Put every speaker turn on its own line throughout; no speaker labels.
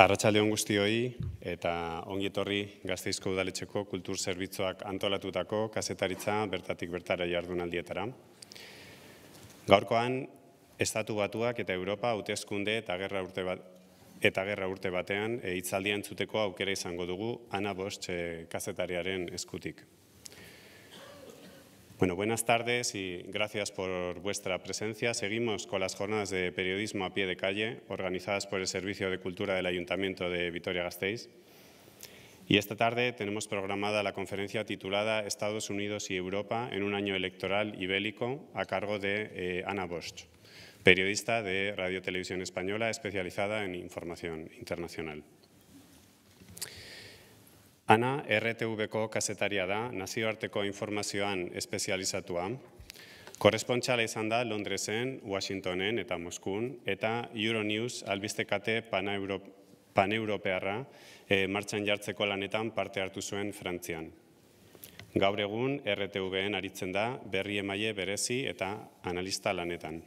Arratxalde hon guzti hoi eta ongi etorri gazteizko udaletxeko kultur zerbitzuak antolatutako kasetaritza bertatik bertara jardunaldietara. Gaurkoan, Estatu Batuak eta Europa hautezkunde eta gerra urte eta gerra urte batean eh, itzaldian aukera izango dugu Ana Bost eh, kazetariaren eskutik. buenas tardes y gracias por vuestra presencia. Seguimos con las jornadas de periodismo a pie de calle organizadas por el Servicio de Cultura del Ayuntamiento de Vitoria-Gasteiz. Y esta tarde tenemos programada la conferencia titulada Estados Unidos y Europa en un año electoral y bélico a cargo de eh, Ana Bosch, periodista de Radio Televisión Española especializada en información internacional. Ana RTV-ko kasetaria da, nazioarteko informazioan espezializatua. Korrespontxala izan da Londresen, Washingtonen eta Moskun, eta Euronews albiztekate paneuropearra eh, martxan jartzeko lanetan parte hartu zuen Frantzian. Gaur egun RTV-en aritzen da berri emaie berezi eta analista lanetan.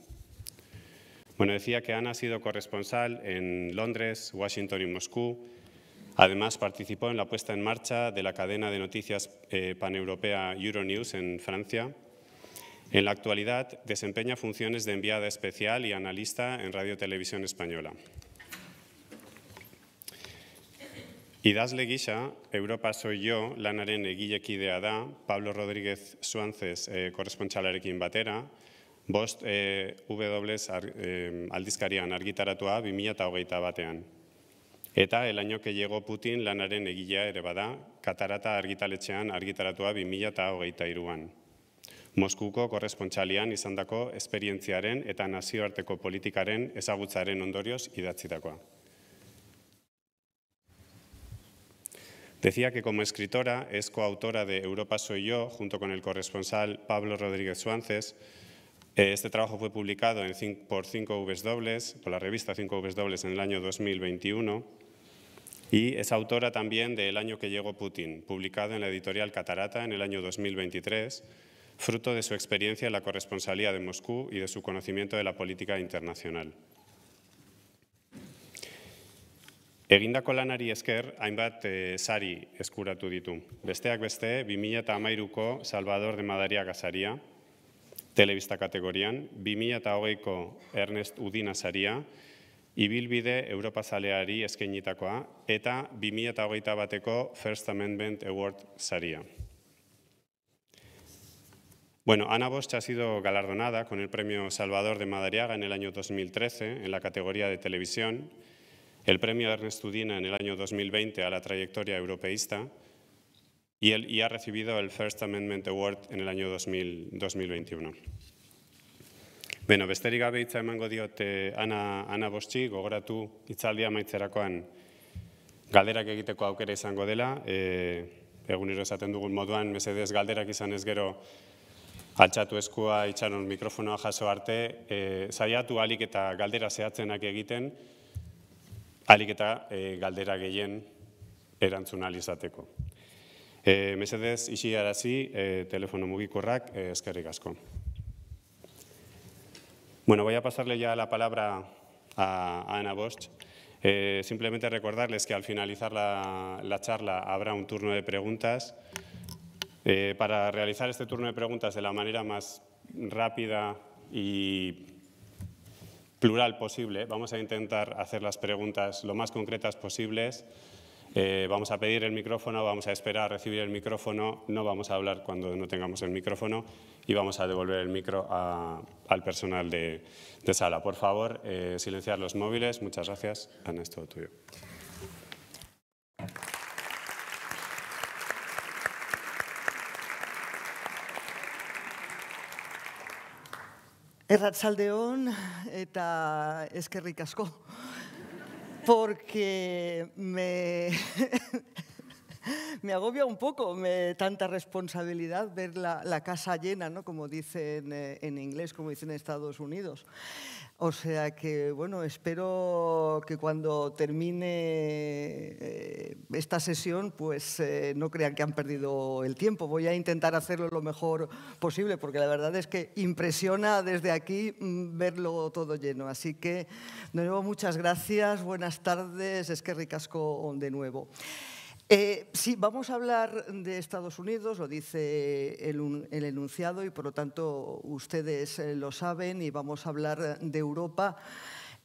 Bueno, decía que Ana ha sido corresponsal en Londres, Washington y Moscú, Además, participó en la puesta en marcha de la cadena de noticias eh, paneuropea Euronews en Francia. En la actualidad, desempeña funciones de enviada especial y analista en Radio Televisión Española. Idazle gisa, Europa soy yo, lanaren de da, Pablo Rodríguez Suances eh, korrespontsalarekin batera, bost eh, W eh, aldizkarian argitaratua 2008 batean. Eta el año Putin lanaren egilea ere bada, katarata argitaletxean argitaratua 2008a iruan. Moskuko korrespontxalian izandako esperientziaren eta nazioarteko politikaren ezagutzaren ondorioz idatzitakoa. Decía que como escritora es coautora de Europa Soy Yo junto con el corresponsal Pablo Rodríguez Suárez. Eh, este trabajo fue publicado en, por, 5W, por la revista 5W en el año 2021. Y es autora también de El año que llegó Putin, publicado en la editorial Catarata en el año 2023, fruto de su experiencia en la corresponsalía de Moscú y de su conocimiento de la política internacional. Egindako lanari esker, hainbat e, sari eskuratu ditu. Besteak beste, 2008ko Salvador de Madariaga saria, televista kategorian, 2008ko Ernest Udina saria, y Europa zaleari eskainitakoa eta 2008 bateko First Amendment Award saria. Bueno, Ana Bosch ha sido galardonada con el premio Salvador de Madariaga en el año 2013 en la categoría de televisión, el premio Ernest Udina en el año 2020 a la trayectoria europeísta y, ha recibido el First Amendment Award en el año 2021. Beno, besterik gabe hitza emango diot eh, Ana, Ana Bostxi, gogoratu hitzaldia maitzerakoan galderak egiteko aukera izango dela. E, eh, egun ero esaten dugun moduan, mesedez galderak izan ez gero altxatu eskua itxaron mikrofonoa jaso arte, e, eh, zaiatu alik eta galdera zehatzenak egiten, alik eta e, galdera gehien erantzun alizateko. E, mesedez, isi arazi, e, telefono mugikorrak, e, eskerrik asko. Bueno, voy a pasarle ya la palabra a Ana Bosch. Eh, simplemente recordarles que al finalizar la, charla habrá un turno de preguntas. Eh, para realizar este turno de preguntas de la manera más rápida y plural posible, vamos a intentar hacer las preguntas lo más concretas posibles eh, vamos a pedir el micrófono, vamos a esperar a recibir el micrófono, no vamos a hablar cuando no tengamos el micrófono y vamos a devolver el micro al personal de, sala. Por favor, eh, silenciar los móviles. Muchas gracias. Ana, es tuyo.
eta eskerrik asko porque me, agobia un poco tanta responsabilidad ver la, casa llena, ¿no? como dicen eh, en inglés, como dicen en Estados Unidos. O sea que, bueno, espero que cuando termine eh, esta sesión, pues eh, no crean que han perdido el tiempo. Voy a intentar hacerlo lo mejor posible, porque la verdad es que impresiona desde aquí mm, verlo todo lleno. Así que, de nuevo, muchas gracias, buenas tardes, es que ricasco de nuevo. Eh, sí, vamos a hablar de Estados Unidos, lo dice el, enunciado y por lo tanto ustedes eh, lo saben y vamos a hablar de Europa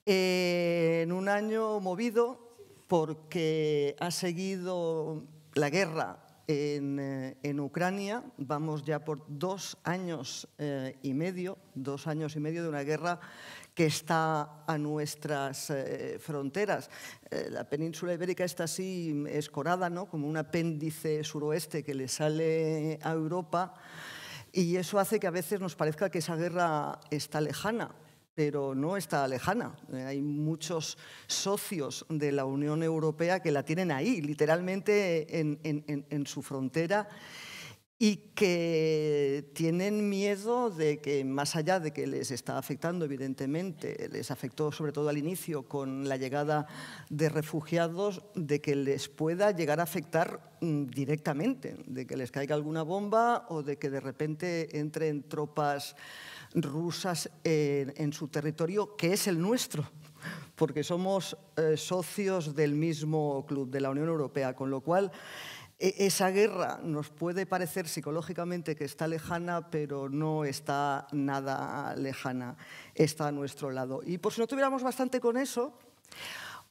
eh, en un año movido porque ha seguido la guerra en, Ucrania. Vamos ya por dos años y medio, dos años y medio de una guerra que está a nuestras eh, fronteras. Eh, la península ibérica está así escorada, ¿no? como un apéndice suroeste que le sale a Europa, y eso hace que a veces nos parezca que esa guerra está lejana, pero no está lejana. Eh, hay muchos socios de la Unión Europea que la tienen ahí, literalmente en su frontera, y que tienen miedo de que, más allá de que les está afectando, evidentemente, les afectó sobre todo al inicio con la llegada de refugiados, de que les pueda llegar a afectar mm, directamente, de que les caiga alguna bomba o de que de repente entren tropas rusas en, su territorio, que es el nuestro, porque somos eh, socios del mismo club, de la Unión Europea, con lo cual... E-, esa guerra nos puede parecer psicológicamente que está lejana, pero no está nada lejana, está a nuestro lado. Y por si no tuviéramos bastante con eso,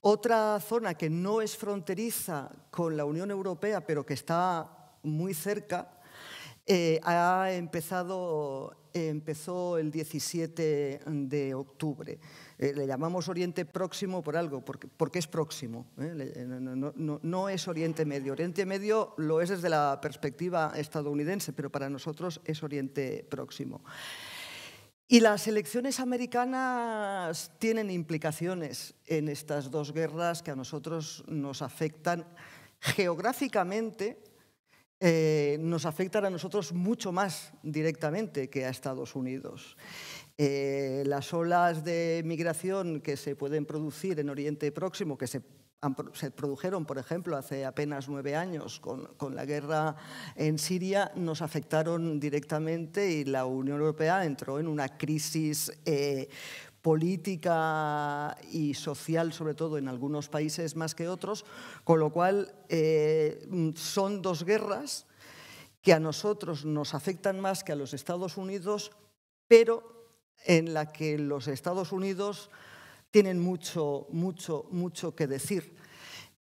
otra zona que no es fronteriza con la Unión Europea, pero que está muy cerca, eh, ha empezado empezó el 17 de octubre. Eh, le llamamos Oriente Próximo por algo, porque, es próximo, ¿eh? Eh, no, es Oriente Medio. Oriente Medio lo es desde la perspectiva estadounidense, pero para nosotros es Oriente Próximo. Y las elecciones americanas tienen implicaciones en estas dos guerras que a nosotros nos afectan geográficamente eh, nos afectan a nosotros mucho más directamente que a Estados Unidos. Eh, las olas de migración que se pueden producir en Oriente Próximo, que se produjeron, por ejemplo, hace apenas nueve años con, la guerra en Siria, nos afectaron directamente y la Unión Europea entró en una crisis eh, política y social, sobre todo en algunos países más que otros, con lo cual eh, mm, son dos guerras que a nosotros nos afectan más que a los Estados Unidos, pero en la que los Estados Unidos tienen mucho, mucho, mucho que decir.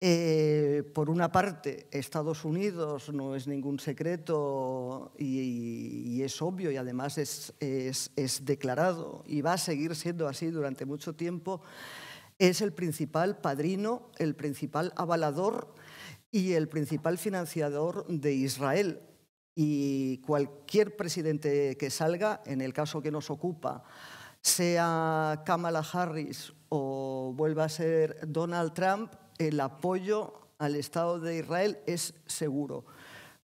Eh, por una parte, Estados Unidos no es ningún secreto y, es obvio y además es, es, declarado y va a seguir siendo así durante mucho tiempo, es el principal padrino, el principal avalador y el principal financiador de Israel. Y cualquier presidente que salga, en el caso que nos ocupa, sea Kamala Harris o vuelva a ser Donald Trump, el apoyo al Estado de Israel es seguro.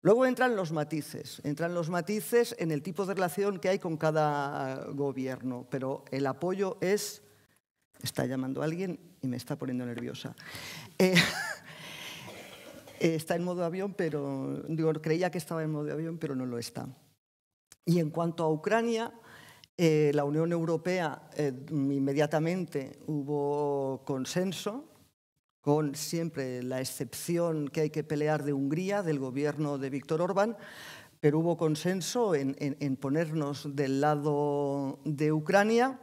Luego entran los matices, entran los matices en el tipo de relación que hay con cada gobierno, pero el apoyo es... Está llamando alguien y me está poniendo nerviosa. Eh, está en modo avión, pero creía que estaba en modo avión, pero no lo está. Y en cuanto a Ucrania, eh, la Unión Europea eh, inmediatamente hubo consenso con siempre la excepción que hay que pelear de Hungría, del gobierno de Víctor Orbán, pero hubo consenso en, en ponernos del lado de Ucrania,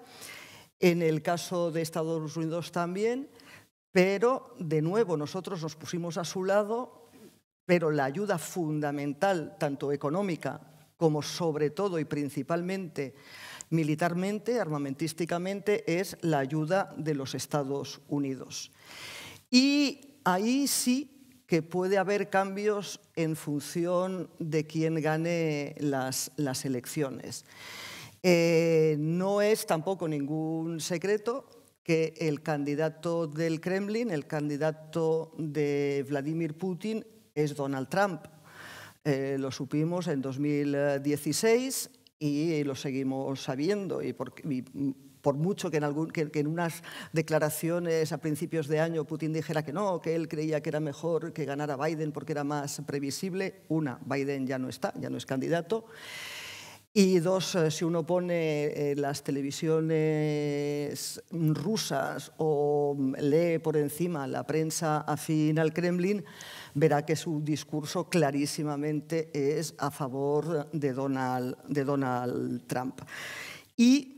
en el caso de Estados Unidos también, pero de nuevo nosotros nos pusimos a su lado, pero la ayuda fundamental, tanto económica como sobre todo y principalmente militarmente, armamentísticamente, es la ayuda de los Estados Unidos. Y ahí sí que puede haber cambios en función de quién gane las, elecciones. Eh, no es tampoco ningún secreto que el candidato del Kremlin, el candidato de Vladimir Putin, es Donald Trump. Eh, lo supimos en 2016 y lo seguimos sabiendo. Y, por mucho que en, algún, unas declaraciones a principios de año Putin dijera que no, que él creía que era mejor que ganara Biden porque era más previsible, una, Biden ya no está, ya no es candidato. Y dos, eh, si uno pone eh, las televisiones rusas o lee por encima la prensa afín al Kremlin, verá que su discurso clarísimamente es a favor de Donald, de Donald Trump. Y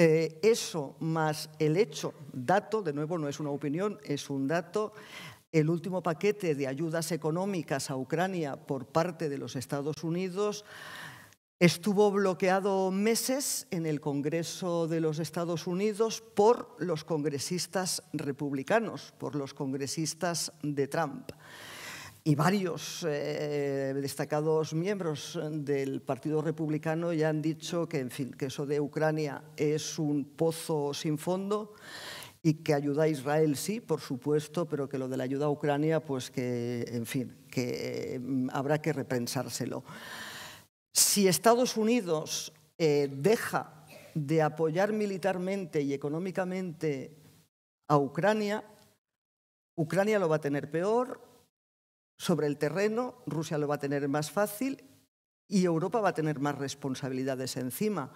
eh, eso más el hecho, dato, de nuevo no es una opinión, es un dato, el último paquete de ayudas económicas a Ucrania por parte de los Estados Unidos estuvo bloqueado meses en el Congreso de los Estados Unidos por los congresistas republicanos, por los congresistas de Trump y varios eh, destacados miembros del Partido Republicano ya han dicho que, que eso de Ucrania es un pozo sin fondo y que ayuda a Israel sí, por supuesto, pero que lo de la ayuda a Ucrania, pues que, en fin, que mm, habrá que repensárselo. Si Estados Unidos eh, deja de apoyar militarmente y económicamente a Ucrania, Ucrania lo va a tener peor, sobre el terreno, Rusia lo va a tener más fácil y Europa va a tener más responsabilidades encima.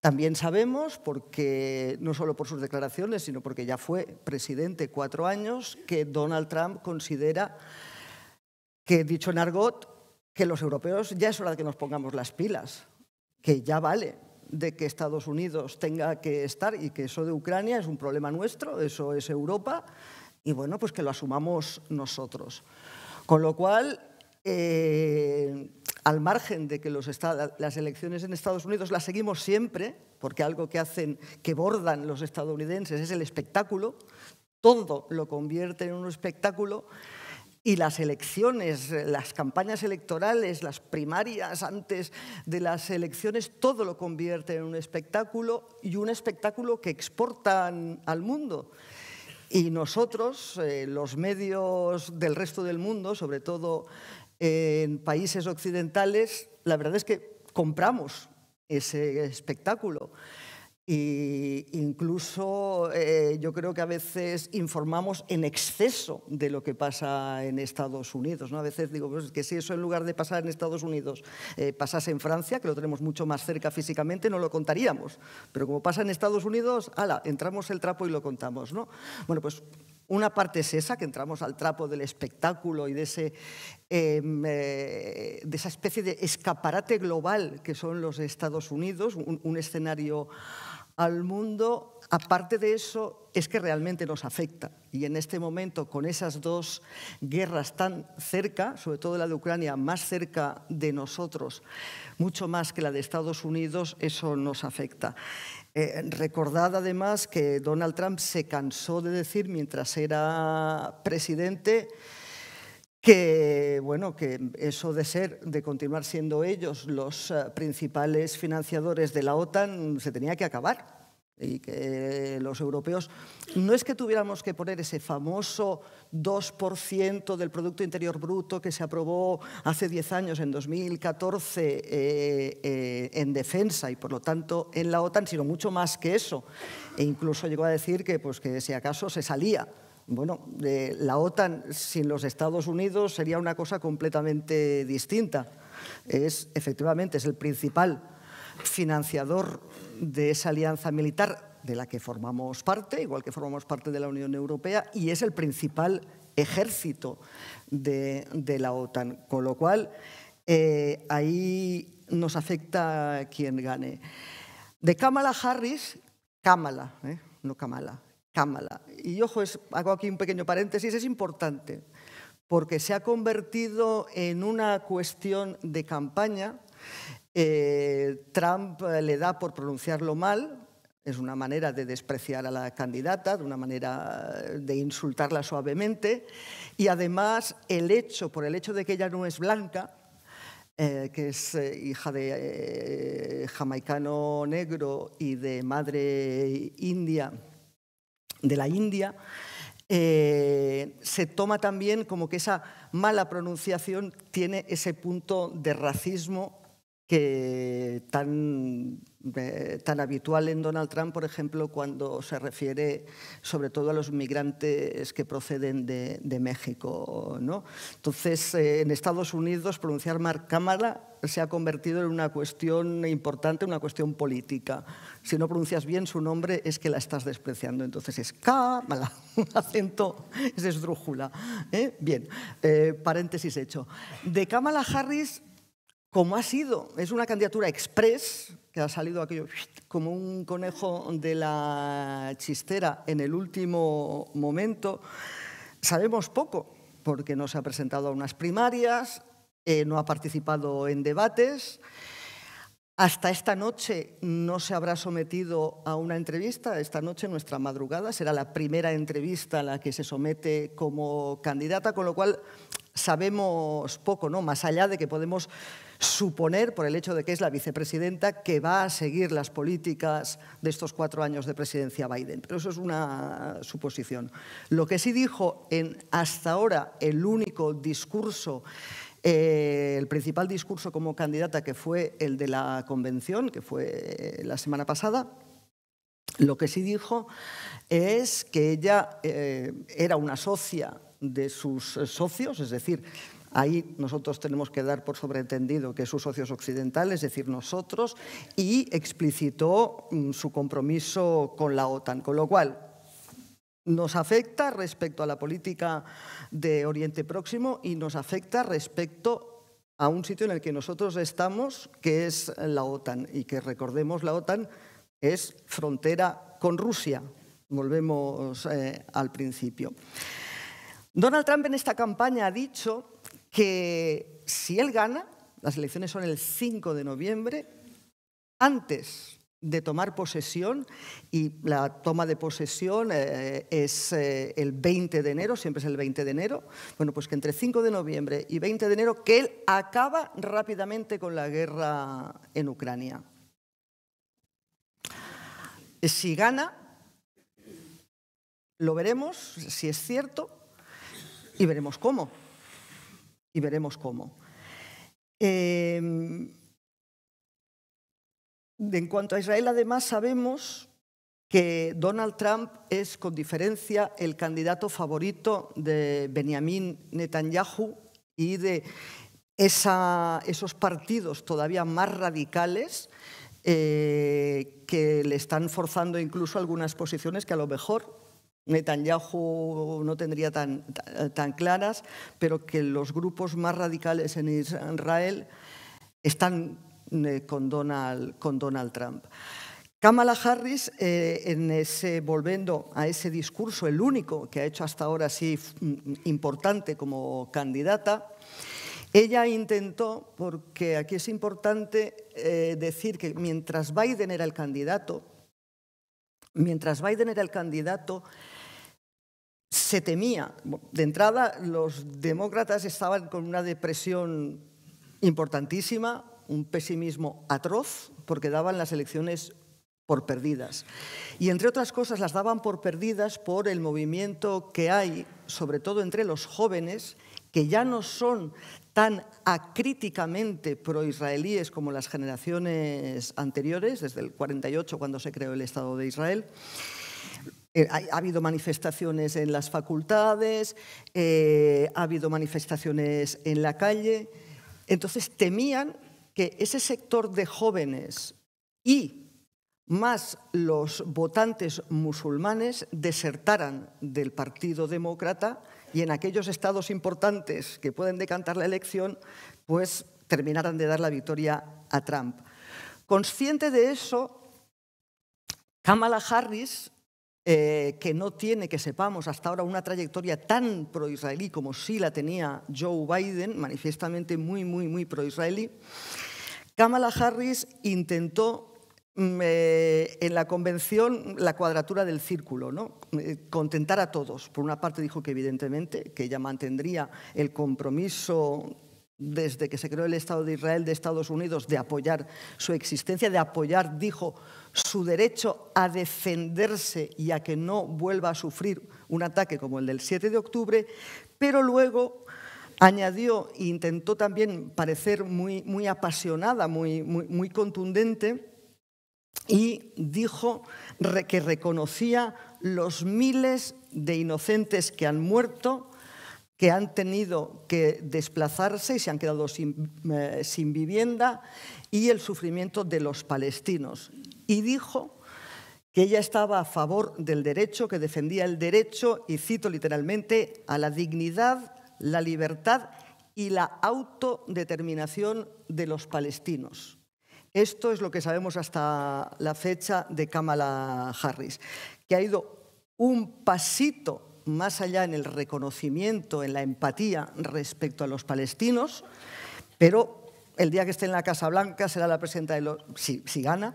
También sabemos, porque no solo por sus declaraciones, sino porque ya fue presidente cuatro años, que Donald Trump considera que, dicho en argot, que los europeos ya es hora de que nos pongamos las pilas, que ya vale de que Estados Unidos tenga que estar y que eso de Ucrania es un problema nuestro, eso es Europa, y bueno, pues que lo asumamos nosotros. Con lo cual, eh, al margen de que las elecciones en Estados Unidos las seguimos siempre, porque algo que hacen, que bordan los estadounidenses es el espectáculo, todo lo convierte en un espectáculo. Y las elecciones, las campañas electorales, las primarias antes de las elecciones, todo lo convierte en un espectáculo y un espectáculo que exportan al mundo. Y nosotros, eh, los medios del resto del mundo, sobre todo en países occidentales, la verdad es que compramos ese espectáculo. Y incluso eh, yo creo que a veces informamos en exceso de lo que pasa en Estados Unidos. ¿no? A veces digo pues, que si eso en lugar de pasar en Estados Unidos eh, pasase en Francia, que lo tenemos mucho más cerca físicamente, no lo contaríamos. Pero como pasa en Estados Unidos, ala, entramos el trapo y lo contamos. ¿no? Bueno, pues una parte es esa, que entramos al trapo del espectáculo y de, ese, em, eh, de esa especie de escaparate global que son los Estados Unidos, un escenario al mundo, aparte de eso, es que realmente nos afecta. Y en este momento, con esas dos guerras tan cerca, sobre todo la de Ucrania, más cerca de nosotros, mucho más que la de Estados Unidos, eso nos afecta. Eh, recordad además que Donald Trump se cansó de decir mientras era presidente que bueno que eso de ser de continuar siendo ellos los eh, principales financiadores de la OTAN se tenía que acabar y que los europeos no es que tuviéramos que poner ese famoso 2% del Producto Interior Bruto que se aprobó hace 10 años, en 2014, eh, eh, en defensa y por lo tanto en la OTAN, sino mucho más que eso. E incluso llegó a decir que, pues, que si acaso se salía bueno, la OTAN sin los Estados Unidos sería una cosa completamente distinta. Es, efectivamente, es el principal financiador de esa alianza militar de la que formamos parte, igual que formamos parte de la Unión Europea, y es el principal ejército de, la OTAN. Con lo cual, eh, ahí nos afecta quien gane. De Kamala Harris, Kamala, ¿eh? no Kamala, Cámara. Y ojo, hago aquí un pequeño paréntesis, es importante, porque se ha convertido en una cuestión de campaña. Eh, Trump eh, le da por pronunciarlo mal, es una manera de despreciar a la candidata, de una manera eh, de insultarla suavemente. Y además, el hecho, por el hecho de que ella no es blanca, que es hija de jamaicano negro y de madre india de la India, eh, se toma también como que esa mala pronunciación tiene ese punto de racismo que tan eh, tan habitual en Donald Trump, por ejemplo, cuando se refiere sobre todo a los migrantes que proceden de, México. ¿no? Entonces, eh, en Estados Unidos, pronunciar Mark Cámara se ha convertido en una cuestión importante, una cuestión política. Si no pronuncias bien su nombre es que la estás despreciando. Entonces es Cámara, un acento es esdrújula. ¿eh? Bien, paréntesis hecho. De Kamala Harris como ha sido, es una candidatura express, que ha salido aquello como un conejo de la chistera en el último momento, sabemos poco, porque no se ha presentado a unas primarias, eh, no ha participado en debates. Hasta esta noche no se habrá sometido a una entrevista. Esta noche, nuestra madrugada, será la primera entrevista a la que se somete como candidata, con lo cual sabemos poco, ¿no? Más allá de que podemos suponer, por el hecho de que es la vicepresidenta, que va a seguir las políticas de estos cuatro años de presidencia Biden. Pero eso es una suposición. Lo que sí dijo en hasta ahora el único discurso eh, el principal discurso como candidata, que fue el de la convención, que fue eh, la semana pasada, lo que sí dijo es que ella eh, era una socia de sus socios, es decir, Ahí nosotros tenemos que dar por sobreentendido que sus socios occidentales, es decir, nosotros, y explicitó mm, su compromiso con la OTAN. Con lo cual, nos afecta respecto a la política de Oriente Próximo y nos afecta respecto a un sitio en el que nosotros estamos, que es la OTAN, y que recordemos, la OTAN es frontera con Rusia. Volvemos eh, al principio. Donald Trump en esta campaña ha dicho que si él gana, las elecciones son el 5 de noviembre, antes de tomar posesión y la toma de posesión eh, es eh, el 20 de enero, siempre es el 20 de enero, bueno, pues que entre 5 de noviembre y 20 de enero, que él acaba rápidamente con la guerra en Ucrania. Si gana, lo veremos, si es cierto, y veremos cómo y veremos cómo. Em, en cuanto a Israel, además, sabemos que Donald Trump es, con diferencia, el candidato favorito de Benjamín Netanyahu y de esos partidos todavía más radicales eh, que le están forzando incluso algunas posiciones que a lo mejor Netanyahu no tendría tan, claras, pero que los grupos más radicales en Israel están eh, con Donald, con Trump. Kamala Harris, eh, en volviendo a ese discurso, el único que ha hecho hasta ahora así importante como candidata, ella intentó, porque aquí es importante eh, decir que mientras Biden era el candidato, mientras Biden era el candidato, se temía, de entrada los demócratas estaban con una depresión importantísima, un pesimismo atroz, porque daban las elecciones por perdidas. Y entre otras cosas las daban por perdidas por el movimiento que hay, sobre todo entre los jóvenes, que ya no son tan acríticamente proisraelíes como las generaciones anteriores, desde el 48 cuando se creó el Estado de Israel, eh, ha, habido manifestaciones en las facultades, eh, ha habido manifestaciones en la calle. Entonces temían que ese sector de jóvenes y más los votantes musulmanes desertaran del Partido Demócrata y en aquellos estados importantes que pueden decantar la elección, pues terminaran de dar la victoria a Trump. Consciente de eso, Kamala Harris eh, que no tiene, que sepamos hasta ahora, una trayectoria tan pro-israelí como sí la tenía Joe Biden, manifiestamente muy, muy, muy pro-israelí, Kamala Harris intentó mm, eh, en la convención la cuadratura del círculo, ¿no? Eh, contentar a todos. Por una parte dijo que evidentemente que ella mantendría el compromiso desde que se creó el Estado de Israel de Estados Unidos de apoyar su existencia, de apoyar, dijo, su derecho a defenderse y a que no vuelva a sufrir un ataque como el del 7 de octubre, pero luego añadió e intentó también parecer muy, muy apasionada, muy, muy contundente, y dijo que reconocía los miles de inocentes que han muerto que han tenido que desplazarse y se han quedado eh, sin, vivienda y el sufrimiento de los palestinos. Y dijo que ella estaba a favor del derecho, que defendía el derecho, y cito literalmente, a la dignidad, la libertad y la autodeterminación de los palestinos. Esto es lo que sabemos hasta la fecha de Kamala Harris, que ha ido un pasito más allá en el reconocimiento, en la empatía respecto a los palestinos, pero el día que esté en la Casa Blanca será la presidenta de los, si, gana,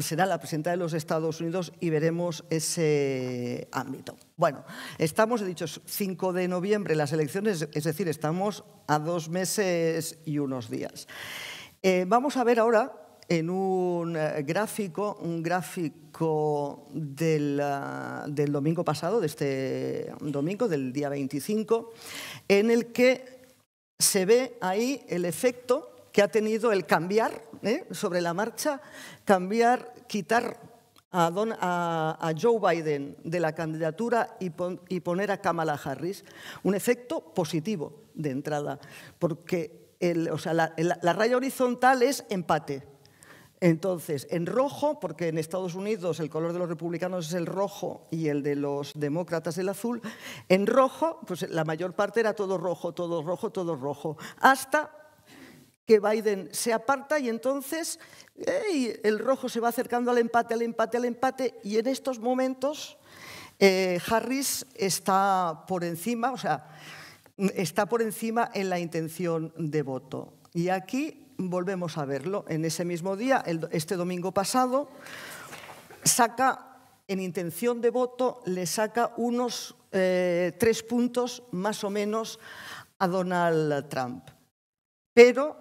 será la presidenta de los Estados Unidos y veremos ese ámbito. Bueno, estamos, he dicho, 5 de noviembre las elecciones, es decir, estamos a dos meses y unos días. Eh, vamos a ver ahora en un eh, gráfico, un gráfico ah, del, domingo pasado, de este domingo, del día 25, en el que se ve ahí el efecto que ha tenido el cambiar ¿eh? sobre la marcha, cambiar, quitar a, Joe Biden de la candidatura y, poner a Kamala Harris. Un efecto positivo de entrada, porque la raya horizontal es empate entonces, en rojo, porque en Estados Unidos el color de los republicanos es el rojo y el de los demócratas el azul, en rojo, pues la mayor parte era todo rojo, todo rojo, todo rojo, hasta que Biden se aparta y entonces el rojo se va acercando al empate, al empate, al empate, y en estos momentos eh, Harris está por encima, o sea, está por encima en la intención de voto. Y aquí volvemos a verlo. En ese mismo día, este domingo pasado, saca, en intención de voto, le saca unos eh, tres puntos más o menos a Donald Trump. Pero,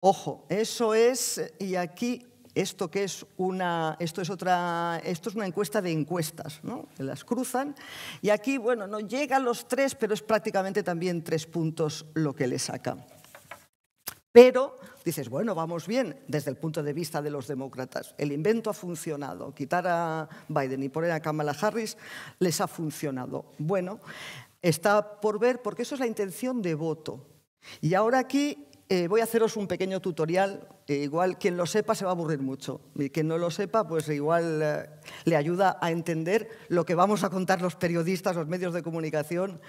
ojo, eso es, y aquí esto que es una, esto es otra, esto es una encuesta de encuestas, ¿no? que las cruzan, y aquí, bueno, no llega a los tres, pero es prácticamente también tres puntos lo que le saca. Pero dices, bueno, vamos bien desde el punto de vista de los demócratas. El invento ha funcionado. Quitar a Biden y poner a Kamala Harris les ha funcionado. Bueno, está por ver, porque eso es la intención de voto. Y ahora aquí eh, voy a haceros un pequeño tutorial, igual quien lo sepa se va a aburrir mucho y quien no lo sepa pues igual eh, le ayuda a entender lo que vamos a contar los periodistas, los medios de comunicación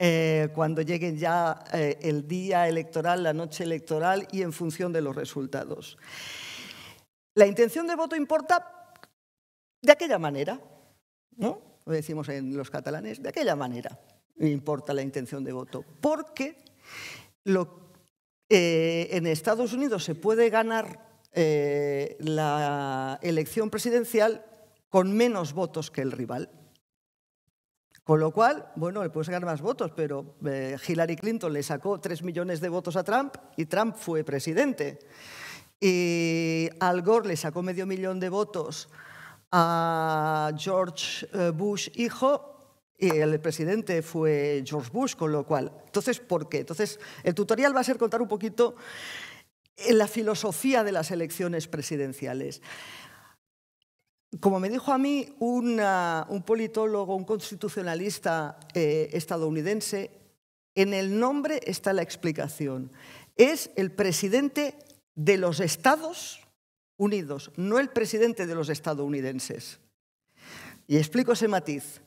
eh, cuando lleguen ya el día electoral, la noche electoral y en función de los resultados. La intención de voto importa de aquella manera, ¿no? decimos en los catalanes, de aquella manera importa la intención de voto, porque lo eh, en Estados Unidos se puede ganar eh, la elección presidencial con menos votos que el rival. Con lo cual, bueno, le puedes ganar más votos, pero eh, Hillary Clinton le sacó 3 millones de votos a Trump y Trump fue presidente. Y Al Gore le sacó medio millón de votos a George Bush hijo y el presidente fue George Bush, con lo cual. Entonces, ¿por qué? Entonces, el tutorial va a ser contar un poquito eh, la filosofía de las elecciones presidenciales. Como me dijo a mí un politólogo, un constitucionalista eh, estadounidense, en el nombre está la explicación. Es el presidente de los Estados Unidos, no el presidente de los estadounidenses. Y explico ese matiz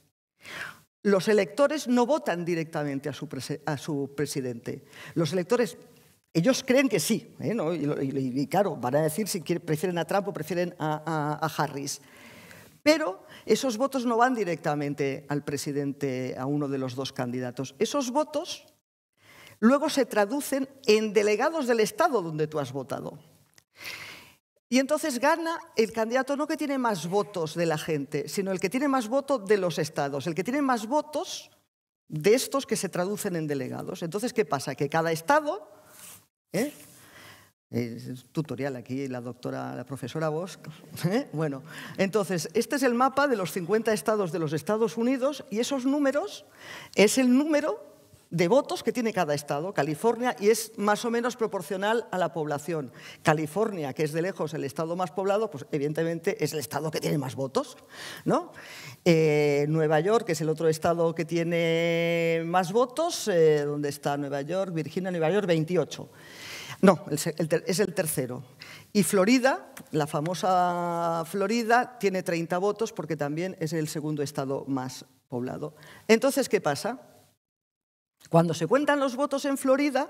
los electores no votan directamente a su, presidente. Los electores, ellos creen que sí, ¿eh? y, claro, van a decir si prefieren a Trump o prefieren a, Harris. Pero esos votos no van directamente al presidente, a uno de los dos candidatos. Esos votos luego se traducen en delegados del Estado donde tú has votado. Y entonces gana el candidato no que tiene más votos de la gente, sino el que tiene más votos de los estados, el que tiene más votos de estos que se traducen en delegados. Entonces, ¿qué pasa? Que cada estado, ¿eh? tutorial aquí la doctora, la profesora Bosch, ¿eh? bueno, entonces, este es el mapa de los 50 estados de los Estados Unidos y esos números es el número de votos que tiene cada estado, California, y es más o menos proporcional a la población. California, que es de lejos el estado más poblado, pues evidentemente es el estado que tiene más votos. ¿no? Eh, Nueva York, que es el otro estado que tiene más votos, eh, donde está Nueva York, Virginia, Nueva York, 28. No, es el tercero. Y Florida, la famosa Florida, tiene 30 votos porque también es el segundo estado más poblado. Entonces, ¿qué pasa? Cuando se cuentan los votos en Florida,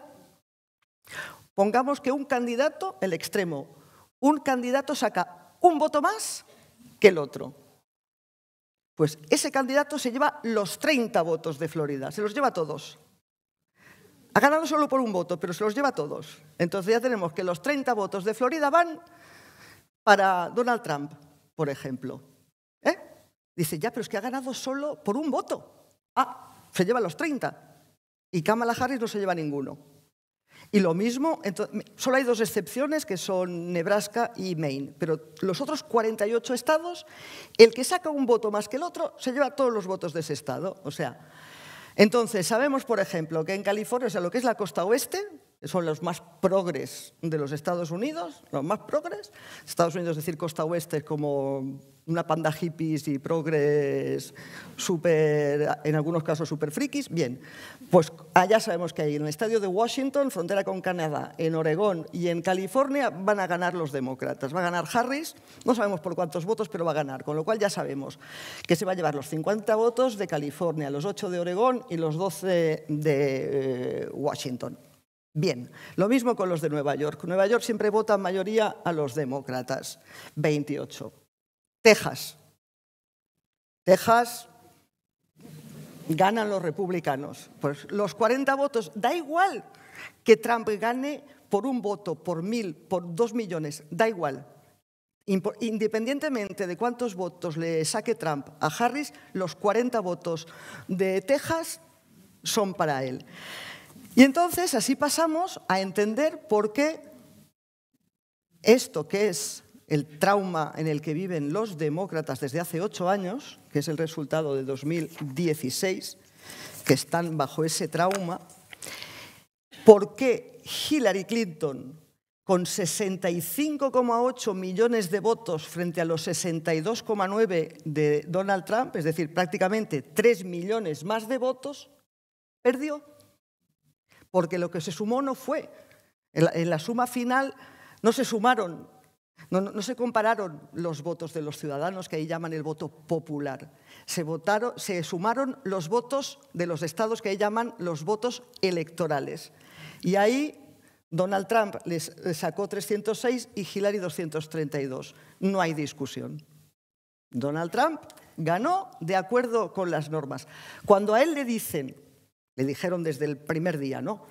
pongamos que un candidato, el extremo, un candidato saca un voto más que el otro. Pues ese candidato se lleva los 30 votos de Florida, se los lleva todos. Ha ganado solo por un voto, pero se los lleva a todos. Entonces ya tenemos que los 30 votos de Florida van para Donald Trump, por ejemplo. ¿Eh? Dice, ya, pero es que ha ganado solo por un voto. Ah, se lleva los 30 y Kamala Harris no se lleva ninguno. Y lo mismo, solo hay dos excepciones que son Nebraska y Maine, pero los otros 48 estados, el que saca un voto más que el otro se lleva todos los votos de ese estado. O sea, entonces sabemos, por ejemplo, que en California, o sea, lo que es la costa oeste, son los más progres de los Estados Unidos, los más progres, Estados Unidos decir costa oeste es como una panda hippies y progres super en algunos casos super frikis. Bien, pues allá sabemos que hay en el estadio de Washington, frontera con Canadá, en Oregón y en California van a ganar los demócratas. Va a ganar Harris, no sabemos por cuántos votos, pero va a ganar, con lo cual ya sabemos que se va a llevar los 50 votos de California, los 8 de Oregón y los 12 de eh, Washington. Bien, lo mismo con los de Nueva York. Nueva York siempre vota mayoría a los demócratas, 28. Texas. Texas ganan los republicanos. Pues los 40 votos, da igual que Trump gane por un voto, por mil, por dos millones, da igual. Independientemente de cuántos votos le saque Trump a Harris, los 40 votos de Texas son para él. Y entonces así pasamos a entender por qué esto que es el trauma en el que viven los demócratas desde hace ocho años, que es el resultado de 2016, que están bajo ese trauma, por qué Hillary Clinton, con 65,8 millones de votos frente a los 62,9 de Donald Trump, es decir, prácticamente 3 millones más de votos, perdió. Porque lo que se sumó no fue. en la suma final no se sumaron no, se compararon los votos de los ciudadanos, que ahí llaman el voto popular. Se, sumaron los votos de los estados, que ahí llaman los votos electorales. Y ahí Donald Trump les sacó 306 y Hillary 232. No hay discusión. Donald Trump ganó de acuerdo con las normas. Cuando a él le dicen, le dijeron desde el primer día, ¿no?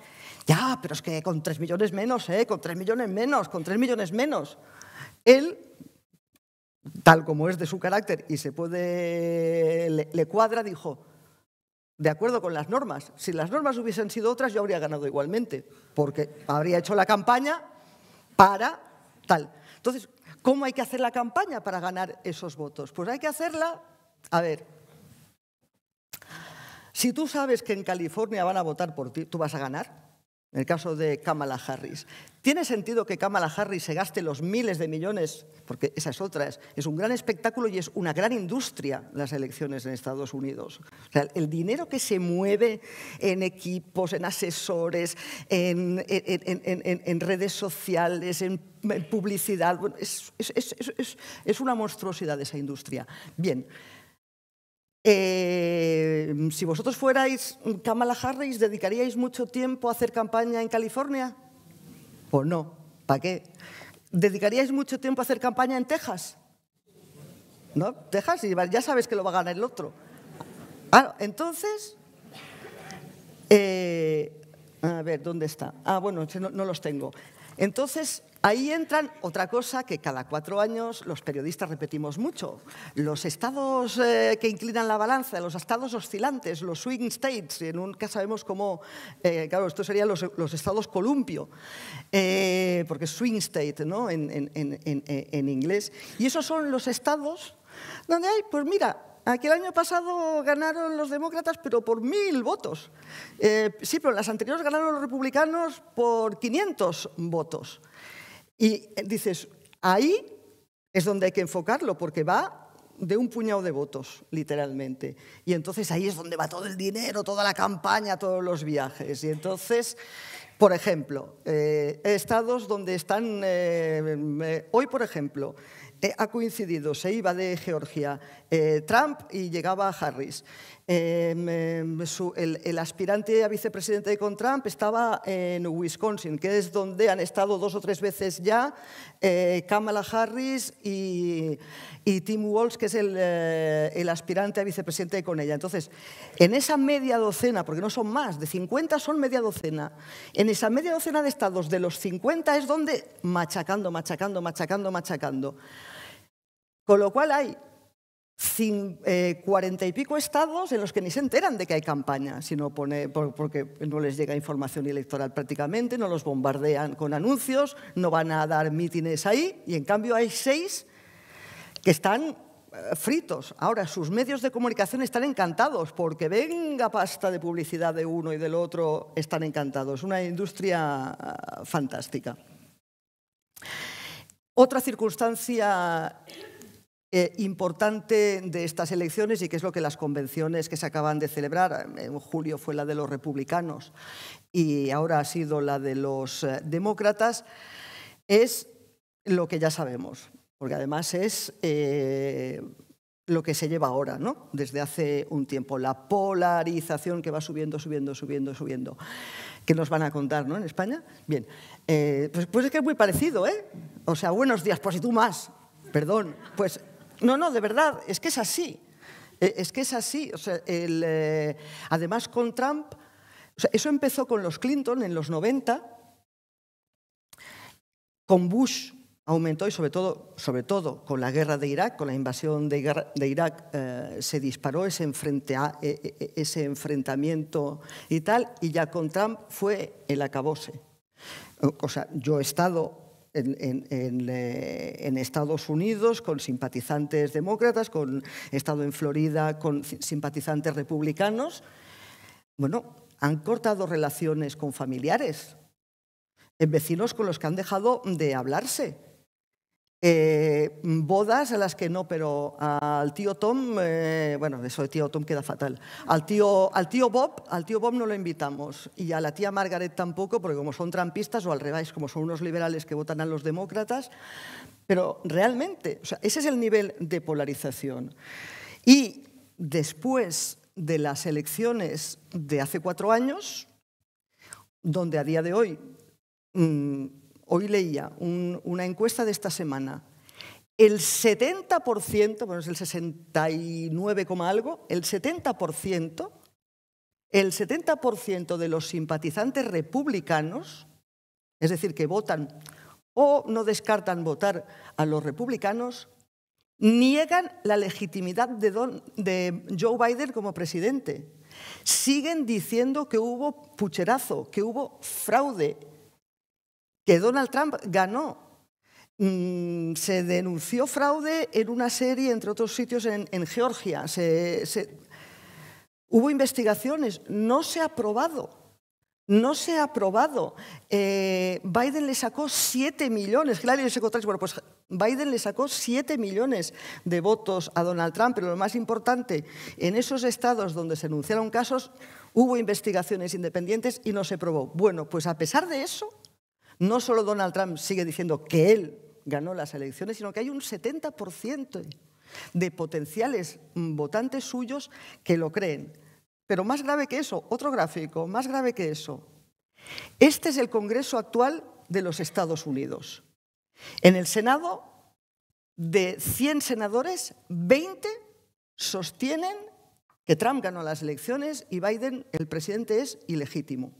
Ya, pero es que con 3 millones menos, ¿eh? Con 3 millones menos, con tres millones menos. Él, tal como es de su carácter y se puede, le, cuadra, dijo, de acuerdo con las normas, si las normas hubiesen sido otras, yo habría ganado igualmente, porque habría hecho la campaña para tal. Entonces, ¿cómo hay que hacer la campaña para ganar esos votos? Pues hay que hacerla, a ver, si tú sabes que en California van a votar por ti, ¿tú vas a ganar? en el caso de Kamala Harris. ¿Tiene sentido que Kamala Harris se gaste los miles de millones? Porque esa es otra. es un gran espectáculo y es una gran industria las elecciones en Estados Unidos. el dinero que se mueve en equipos, en asesores, en, redes sociales, en, publicidad, es, es una monstruosidad esa industria. Bien. Eh, mm, si vosotros fuerais mm, Kamala Harris, ¿dedicaríais mucho tiempo a hacer campaña en California? ¿O pues no, ¿para qué? ¿Dedicaríais mucho tiempo a hacer campaña en Texas? ¿No? Texas, ya sabes que lo va a ganar el otro. Ah, entonces, eh, a ver, ¿dónde está? Ah, bueno, no, los tengo. Entonces, ahí entran otra cosa que cada cuatro años los periodistas repetimos mucho. Los estados eh, que inclinan la balanza, los estados oscilantes, los swing states, en un caso sabemos cómo, eh, claro, esto serían los, estados columpio, eh, porque swing state, ¿no? En, en inglés. Y esos son los estados donde hay, pues mira, Aquel año pasado ganaron los demócratas, pero por mil votos. Eh, sí, pero las anteriores ganaron los republicanos por 500 votos. Y eh, dices, ahí es donde hay que enfocarlo, porque va de un puñado de votos, literalmente. Y entonces ahí es donde va todo el dinero, toda la campaña, todos los viajes. Y entonces, por ejemplo, eh, estados donde están, hoy por ejemplo, eh, ha coincidido, se iba de Georgia eh, Trump y llegaba Harris. Em, em, el, aspirante a vicepresidente con Trump estaba en Wisconsin, que es donde han estado dos o tres veces ya eh, Kamala Harris y, Tim Walz, que es el, eh, el, aspirante a vicepresidente con ella. Entonces, en esa media docena, porque no son más, de 50 son media docena, en esa media docena de estados de los 50 es donde machacando, machacando, machacando, machacando. Con lo cual hay eh, cuarenta y pico estados en los que ni se enteran de que hay campaña, sino porque no les llega información electoral prácticamente, no los bombardean con anuncios, no van a dar mítines ahí, y en cambio hay seis que están eh, fritos. Ahora, sus medios de comunicación están encantados porque venga pasta de publicidad de uno y del otro, están encantados. Una industria ah, fantástica. Otra circunstancia eh, importante de estas elecciones y que es lo que las convenciones que se acaban de celebrar, eh, en julio fue la de los republicanos y ahora ha sido la de los eh, demócratas, es lo que ya sabemos, porque además es lo que se lleva ahora, ¿no? desde hace un tiempo, la polarización que va subiendo, subiendo, subiendo, subiendo. que nos van a contar ¿no? en España? Bien, pues, pues, es que es muy parecido, ¿eh? O sea, buenos días, pues y tú más, perdón, pues no, no, de verdad, es que es así. E, es que es así. Eh, además, con Trump, eso empezó con los Clinton en los 90, con Bush aumentó y sobre todo, sobre todo con la guerra de Irak, con la invasión de, Irak, eh, se disparó ese, e, e, ese enfrentamiento y tal, y ya con Trump fue el acabose. O sea, yo he estado eh, en, Estados Unidos con simpatizantes demócratas, con estado en Florida con simpatizantes republicanos. Bueno, han cortado relaciones con familiares, en vecinos con los que han dejado de hablarse. Eh, bodas a las que no, pero al tío Tom, eh, bueno, eso de tío Tom queda fatal. Al tío, Bob, al tío Bob no lo invitamos y a la tía Margaret tampoco, porque como son trampistas o al revés, como son unos liberales que votan a los demócratas, pero realmente, o sea, ese es el nivel de polarización. Y después de las elecciones de hace cuatro años, donde a día de hoy mm, Hoy leía una encuesta de esta semana. El 70%, bueno, es el 69, algo, el 70%, el 70% de los simpatizantes republicanos, es decir, que votan o no descartan votar a los republicanos, niegan la legitimidad de, de Joe Biden como presidente. Siguen diciendo que hubo pucherazo, que hubo fraude, que Donald Trump ganó. Mm, se denunció fraude en una serie, entre otros sitios, en, Georgia. Hubo investigaciones, no se ha probado. No se ha probado. Eh, Biden le sacó 7 millones, claro, bueno, pues Biden le sacó 7 millones de votos a Donald Trump, pero lo más importante, en esos estados donde se anunciaron casos, hubo investigaciones independientes y no se probó. Bueno, pues a pesar de eso, no solo Donald Trump sigue diciendo que él ganó las elecciones, sino que hay un 70% de potenciales votantes suyos que lo creen. Pero más grave que eso, otro gráfico, más grave que eso. Este es el Congreso actual de los Estados Unidos. En el Senado, de 100 senadores, 20 sostienen que Trump ganó las elecciones y Biden, el presidente, es ilegítimo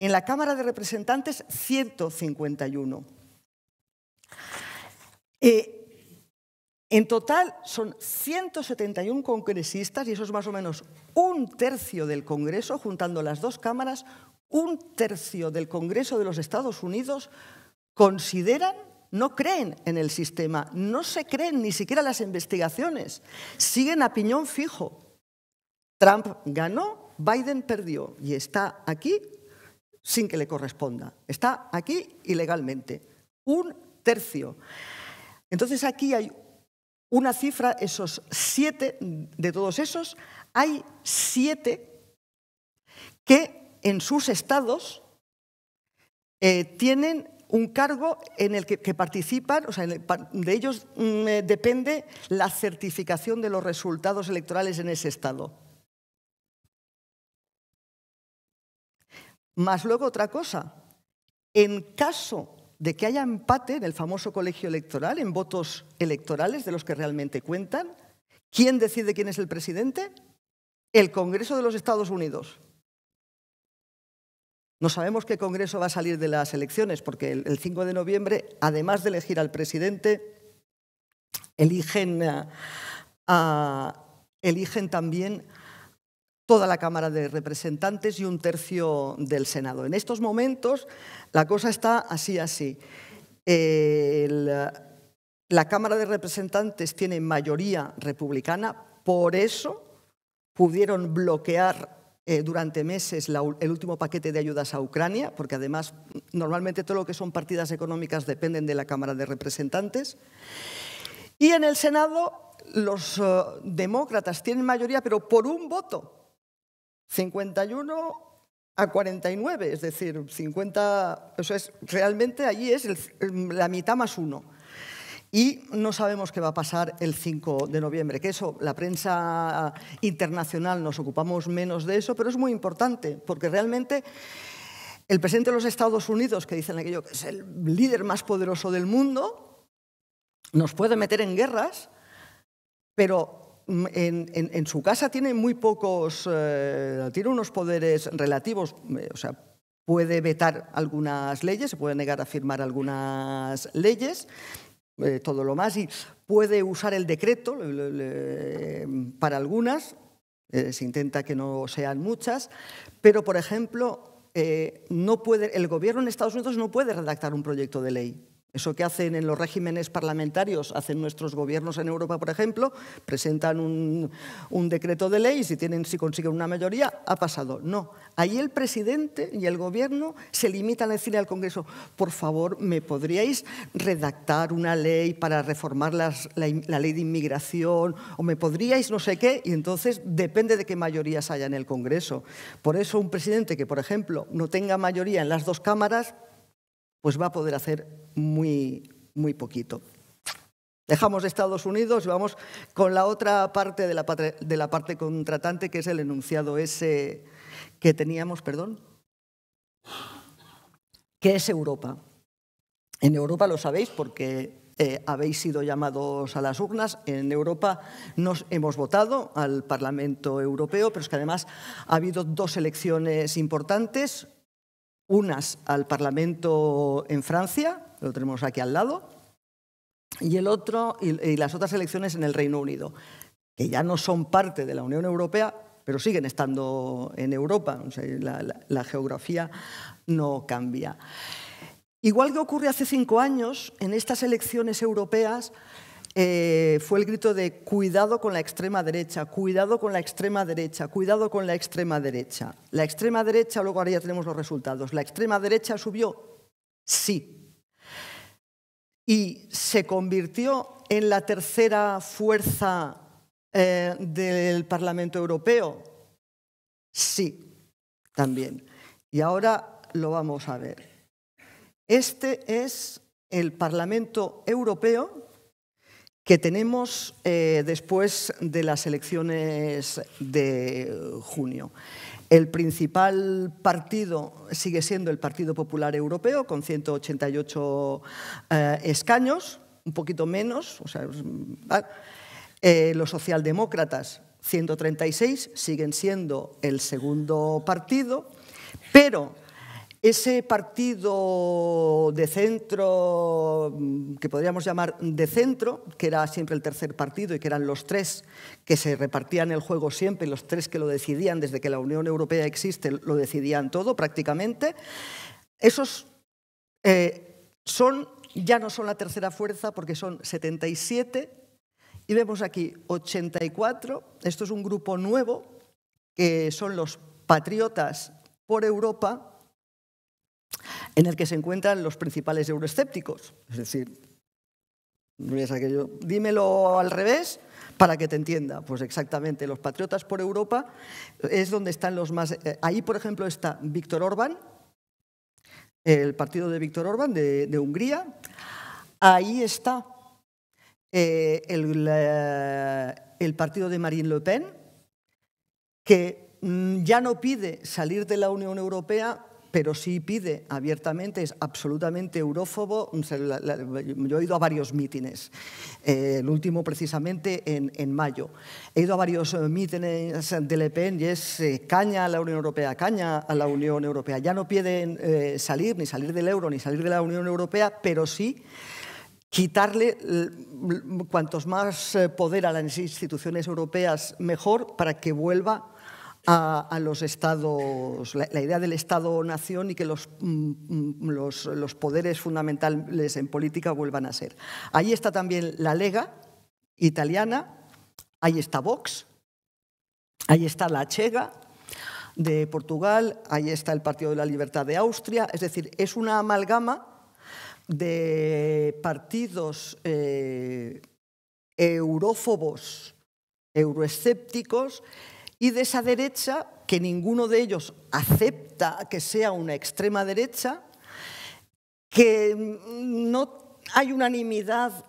en la Cámara de Representantes 151. Eh, en total son 171 congresistas y eso es más o menos un tercio del Congreso, juntando las dos cámaras, un tercio del Congreso de los Estados Unidos consideran, no creen en el sistema, no se creen ni siquiera las investigaciones, siguen a piñón fijo. Trump ganó, Biden perdió y está aquí sin que le corresponda. Está aquí ilegalmente. Un tercio. Entonces aquí hay una cifra, esos siete, de todos esos, hay siete que en sus estados eh, tienen un cargo en el que, participan, o sea, de ellos mm, eh, depende la certificación de los resultados electorales en ese estado. Más luego otra cosa, en caso de que haya empate en el famoso colegio electoral, en votos electorales de los que realmente cuentan, ¿quién decide quién es el presidente? El Congreso de los Estados Unidos. No sabemos qué Congreso va a salir de las elecciones, porque el 5 de noviembre, además de elegir al presidente, eligen, eligen también toda la Cámara de Representantes y un tercio del Senado. En estos momentos la cosa está así, así. la Cámara de Representantes tiene mayoría republicana, por eso pudieron bloquear eh, durante meses el último paquete de ayudas a Ucrania, porque además normalmente todo lo que son partidas económicas dependen de la Cámara de Representantes. Y en el Senado los eh, demócratas tienen mayoría, pero por un voto, 51 a 49, es decir, 50, eso es, realmente allí es la mitad más uno. Y no sabemos qué va a pasar el 5 de noviembre, que eso, la prensa internacional nos ocupamos menos de eso, pero es muy importante, porque realmente el presidente de los Estados Unidos, que dicen aquello que es el líder más poderoso del mundo, nos puede meter en guerras, pero en, su casa tiene muy pocos, eh, tiene unos poderes relativos, eh, o sea, puede vetar algunas leyes, se puede negar a firmar algunas leyes, eh, todo lo más, y puede usar el decreto para algunas, se intenta que no sean muchas, pero, por ejemplo, no puede, el gobierno en Estados Unidos no puede redactar un proyecto de ley eso que hacen en los regímenes parlamentarios, hacen nuestros gobiernos en Europa, por ejemplo, presentan un, decreto de ley y si, tienen, si consiguen una mayoría, ha pasado. No, ahí el presidente y el gobierno se limitan a decirle al Congreso, por favor, ¿me podríais redactar una ley para reformar la, la ley de inmigración? ¿O me podríais no sé qué? Y entonces depende de qué mayorías haya en el Congreso. Por eso un presidente que, por ejemplo, no tenga mayoría en las dos cámaras, pues va a poder hacer muy, muy poquito. Dejamos Estados Unidos y vamos con la otra parte de la, parte contratante, que es el enunciado ese que teníamos, perdón, que es Europa. En Europa lo sabéis porque eh, habéis sido llamados a las urnas. En Europa nos hemos votado al Parlamento Europeo, pero es que además ha habido dos elecciones importantes, unas al Parlamento en Francia, lo tenemos aquí al lado, y, el otro, y, las otras elecciones en el Reino Unido, que ya no son parte de la Unión Europea, pero siguen estando en Europa, la, la geografía no cambia. Igual que ocurre hace cinco años, en estas elecciones europeas eh, fue el grito de cuidado con la extrema derecha, cuidado con la extrema derecha, cuidado con la extrema derecha. La extrema derecha, luego ahora ya tenemos los resultados, la extrema derecha subió, sí. Y se convirtió en la tercera fuerza eh, del Parlamento Europeo, sí, también. Y ahora lo vamos a ver. Este es el Parlamento Europeo que tenemos eh, después de las elecciones de junio. El principal partido sigue siendo el Partido Popular Europeo, con 188 eh, escaños, un poquito menos, ah. eh, los socialdemócratas 136 siguen siendo el segundo partido, pero ese partido de centro, mm, que podríamos llamar de centro, que era siempre el tercer partido y que eran los tres que se repartían el juego siempre, los tres que lo decidían desde que la Unión Europea existe, lo decidían todo prácticamente, esos eh, son, ya no son la tercera fuerza porque son 77 y vemos aquí 84, esto es un grupo nuevo, que son los patriotas por Europa en el que se encuentran los principales euroescépticos. Es decir, no es aquello, dímelo al revés para que te entienda. Pues exactamente, los patriotas por Europa es donde están los más... Eh, ahí, por ejemplo, está Víctor Orbán, el partido de Víctor Orbán de, Hungría. Ahí está eh, eh, el partido de Marine Le Pen, que mm, ya no pide salir de la Unión Europea pero sí pide abiertamente, es absolutamente eurófobo. Mm, yo he ido a varios mítines, eh, el último precisamente en, mayo. He ido a varios eh, mítines de Le Pen y es eh, caña a la Unión Europea, caña a la Unión Europea. Ya no piden salir, ni salir del euro, ni salir de la Unión Europea, pero sí quitarle mm, cuantos más poder a las instituciones europeas mejor para que vuelva a, los estados, la, idea del Estado-nación y que mm, los, los, poderes fundamentales en política vuelvan a ser. Ahí está también la Lega italiana, ahí está Vox, ahí está la Chega, de Portugal, ahí está el Partido de la Libertad de Austria, es decir, es una amalgama de partidos eh, eurófobos, euroescépticos, y de esa derecha, que ninguno de ellos acepta que sea una extrema derecha, que no hay unanimidad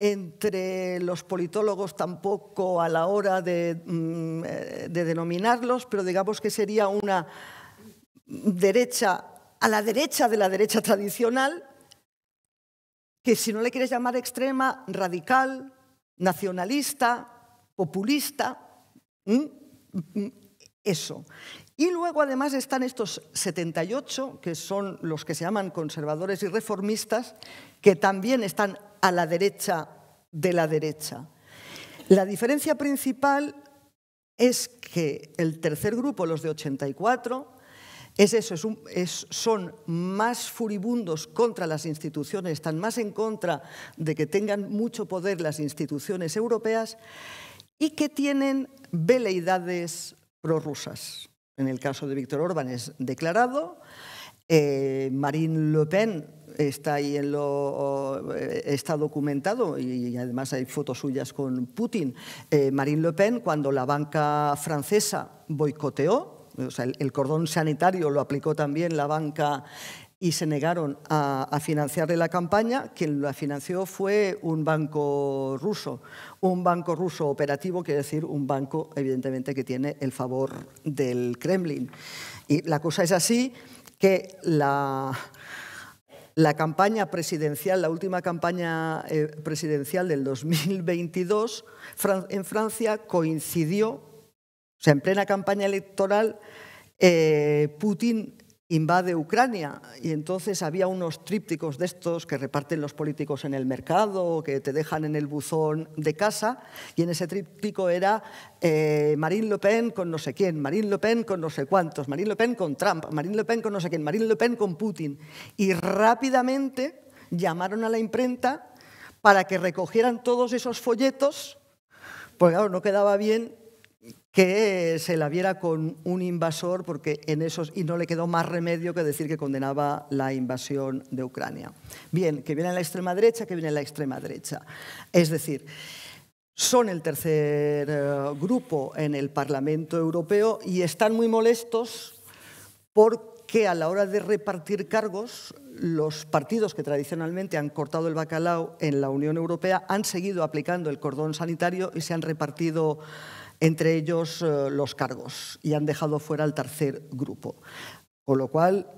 entre los politólogos tampoco a la hora de, mm, eh, denominarlos, pero digamos que sería una derecha a la derecha de la derecha tradicional, que si no le quieres llamar extrema, radical, nacionalista, populista, eso. Y luego además están estos 78, que son los que se llaman conservadores y reformistas, que también están a la derecha de la derecha. La diferencia principal es que el tercer grupo, los de 84, son más furibundos contra las instituciones, están más en contra de que tengan mucho poder las instituciones europeas y que tienen veleidades prorrusas. En el caso de Víctor Orbán es declarado, eh, Marine Le Pen está ahí en lo eh, está documentado y además hay fotos suyas con Putin. Eh, Marine Le Pen cuando la banca francesa boicoteó, o sea, el cordón sanitario lo aplicó también la banca y se negaron a, a, financiarle la campaña. Quien la financió fue un banco ruso, un banco ruso operativo, quiere decir un banco evidentemente que tiene el favor del Kremlin. Y la cosa es así que la, campaña presidencial, la última campaña eh, presidencial del 2022 en Francia coincidió, o sea, en plena campaña electoral, eh, Putin invade Ucrania y entonces había unos trípticos de estos que reparten los políticos en el mercado, que te dejan en el buzón de casa y en ese tríptico era eh, Marine Le Pen con no sé quién, Marine Le Pen con no sé cuántos, Marine Le Pen con Trump, Marine Le Pen con no sé quién, Marine Le Pen con Putin y rápidamente llamaron a la imprenta para que recogieran todos esos folletos porque no quedaba bien que se la viera con un invasor porque en esos y no le quedó más remedio que decir que condenaba la invasión de Ucrania. Bien, que viene la extrema derecha, que viene la extrema derecha. Es decir, son el tercer eh, grupo en el Parlamento Europeo y están muy molestos porque a la hora de repartir cargos los partidos que tradicionalmente han cortado el bacalao en la Unión Europea han seguido aplicando el cordón sanitario y se han repartido entre ellos eh, los cargos, y han dejado fuera al tercer grupo. Con lo cual,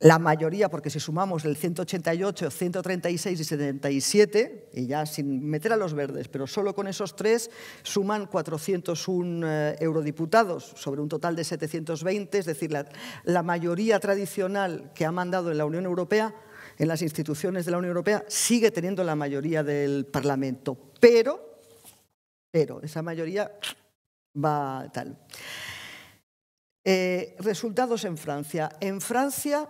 la mayoría, porque si sumamos el 188, 136 y 77, y ya sin meter a los verdes, pero solo con esos tres, suman 401 eh, eurodiputados sobre un total de 720, es decir, la, la mayoría tradicional que ha mandado en la Unión Europea, en las instituciones de la Unión Europea, sigue teniendo la mayoría del Parlamento, pero pero esa mayoría va tal. Eh, resultados en Francia. En Francia,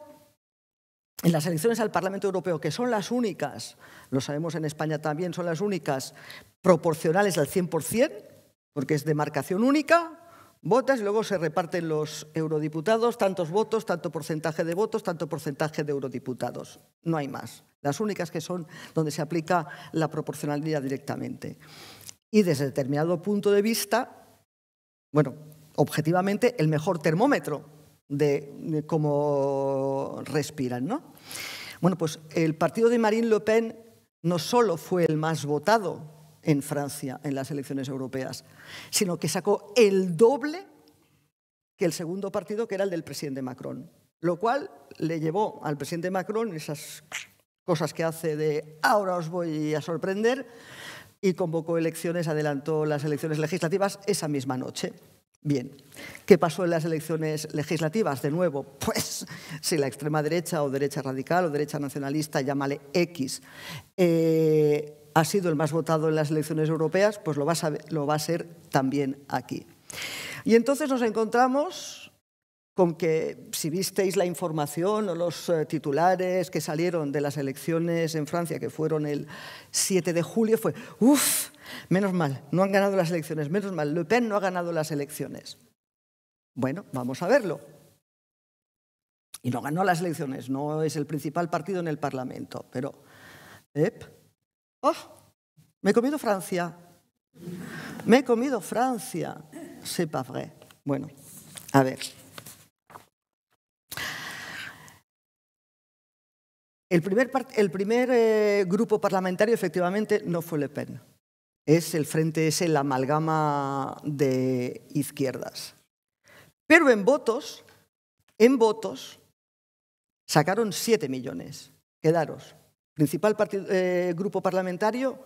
en las elecciones al Parlamento Europeo, que son las únicas, lo sabemos en España también, son las únicas proporcionales al 100%, porque es demarcación única, votas y luego se reparten los eurodiputados, tantos votos, tanto porcentaje de votos, tanto porcentaje de eurodiputados. No hay más. Las únicas que son donde se aplica la proporcionalidad directamente y desde determinado punto de vista, bueno, objetivamente el mejor termómetro de, cómo respiran. ¿no? Bueno, pues el partido de Marine Le Pen no solo fue el más votado en Francia en las elecciones europeas, sino que sacó el doble que el segundo partido, que era el del presidente Macron, lo cual le llevó al presidente Macron esas cosas que hace de ahora os voy a sorprender, y convocó elecciones, adelantó las elecciones legislativas esa misma noche. Bien, ¿qué pasó en las elecciones legislativas? De nuevo, pues si la extrema derecha o derecha radical o derecha nacionalista, llámale X, eh, ha sido el más votado en las elecciones europeas, pues lo va lo va a ser también aquí. Y entonces nos encontramos con que si visteis la información o los eh, titulares que salieron de las elecciones en Francia, que fueron el 7 de julio, fue, uff, menos mal, no han ganado las elecciones, menos mal, Le Pen no ha ganado las elecciones. Bueno, vamos a verlo. Y no ganó las elecciones, no es el principal partido en el Parlamento, pero... ¡Oh! Me he comido Francia. Me he comido Francia. C'est pas vrai. Bueno, a ver. El primer, eh, grupo parlamentario efectivamente no fue Le Pen. Es el frente, es la amalgama de izquierdas. Pero en votos, en votos, sacaron siete millones. Quedaros. Principal eh, grupo parlamentario,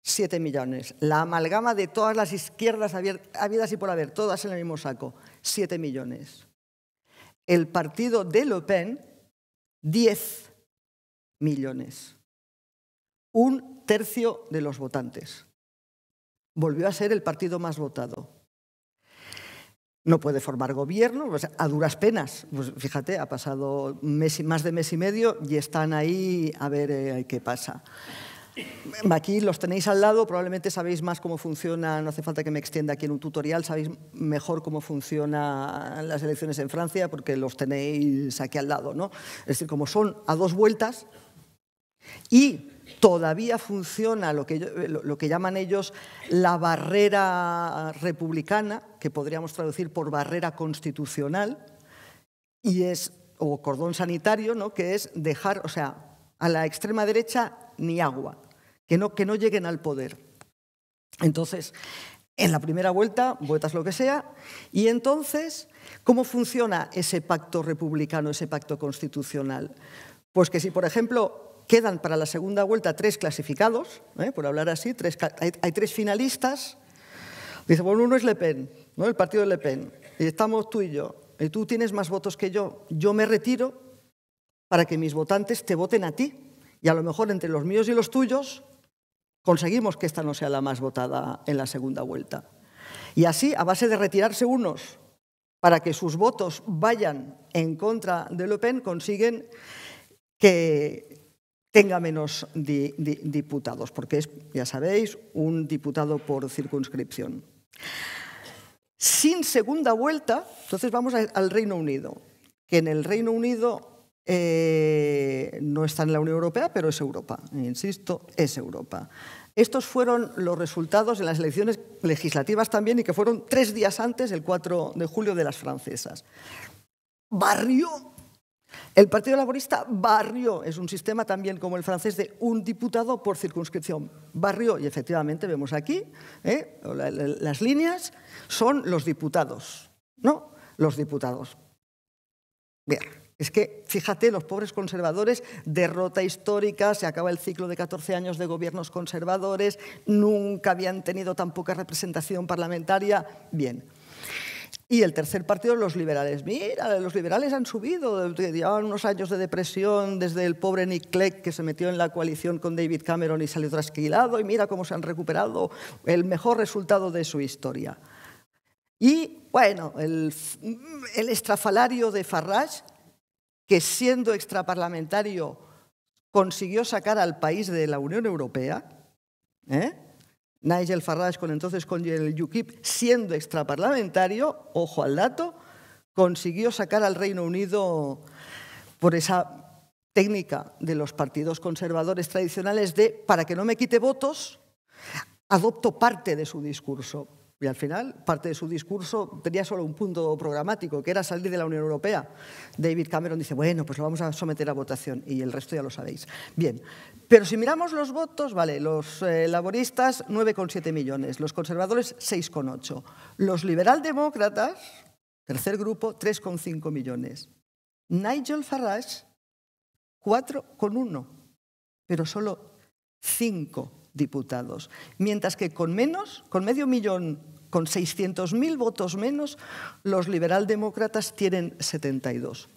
siete millones. La amalgama de todas las izquierdas habidas y por haber, todas en el mismo saco, siete millones. El partido de Le Pen, 10 millones. Un tercio de los votantes. Volvió a ser el partido más votado. No puede formar gobierno, a duras penas. Pues fíjate, ha pasado más de mes y medio y están ahí a ver eh, qué pasa. Aquí los tenéis al lado, probablemente sabéis más cómo funciona, no hace falta que me extienda aquí en un tutorial, sabéis mejor cómo funcionan las elecciones en Francia porque los tenéis aquí al lado. ¿no? Es decir, como son a dos vueltas, y todavía funciona lo que, llaman ellos la barrera republicana, que podríamos traducir por barrera constitucional, y es, o cordón sanitario, ¿no? que es dejar, o sea, a la extrema derecha ni agua, que no, que no lleguen al poder. Entonces, en la primera vuelta, vueltas lo que sea, y entonces, ¿cómo funciona ese pacto republicano, ese pacto constitucional? Pues que si, por ejemplo, Quedan para la segunda vuelta tres clasificados, ¿eh? por hablar así, hay, tres finalistas. Dice, bueno, uno es Le Pen, ¿no? el partido de Le Pen, y estamos tú y yo, y tú tienes más votos que yo. Yo me retiro para que mis votantes te voten a ti, y a lo mejor entre los míos y los tuyos conseguimos que esta no sea la más votada en la segunda vuelta. Y así, a base de retirarse unos para que sus votos vayan en contra de Le Pen, consiguen que tenga menos diputados, porque es, ya sabéis, un diputado por circunscripción. Sin segunda vuelta, entonces vamos al Reino Unido, que en el Reino Unido eh, no está en la Unión Europea, pero es Europa, insisto, es Europa. Estos fueron los resultados en las elecciones legislativas también y que fueron tres días antes, el 4 de julio, de las francesas. Barrio... El Partido Laborista barrio, es un sistema también como el francés de un diputado por circunscripción, Barrio, y efectivamente vemos aquí, ¿eh? las líneas son los diputados, ¿no? Los diputados. Bien, es que fíjate, los pobres conservadores, derrota histórica, se acaba el ciclo de 14 años de gobiernos conservadores, nunca habían tenido tan poca representación parlamentaria. Bien. Y el tercer partido, los liberales. Mira, los liberales han subido, llevaban unos años de depresión desde el pobre Nick Clegg que se metió en la coalición con David Cameron y salió trasquilado y mira cómo se han recuperado el mejor resultado de su historia. Y bueno, el, el estrafalario de Farage, que siendo extraparlamentario consiguió sacar al país de la Unión Europea, ¿eh? Nigel Farage con entonces con el UKIP, siendo extraparlamentario, ojo al dato, consiguió sacar al Reino Unido por esa técnica de los partidos conservadores tradicionales de, para que no me quite votos, adopto parte de su discurso. Y al final, parte de su discurso tenía solo un punto programático, que era salir de la Unión Europea. David Cameron dice, bueno, pues lo vamos a someter a votación y el resto ya lo sabéis. Bien, pero si miramos los votos, vale, los eh, laboristas 9,7 millones, los conservadores 6,8, los liberaldemócratas, tercer grupo, 3,5 millones. Nigel Farage, 4,1, pero solo 5 diputados. Mientras que con menos, con medio millón, con 600.000 votos menos, los liberaldemócratas tienen 72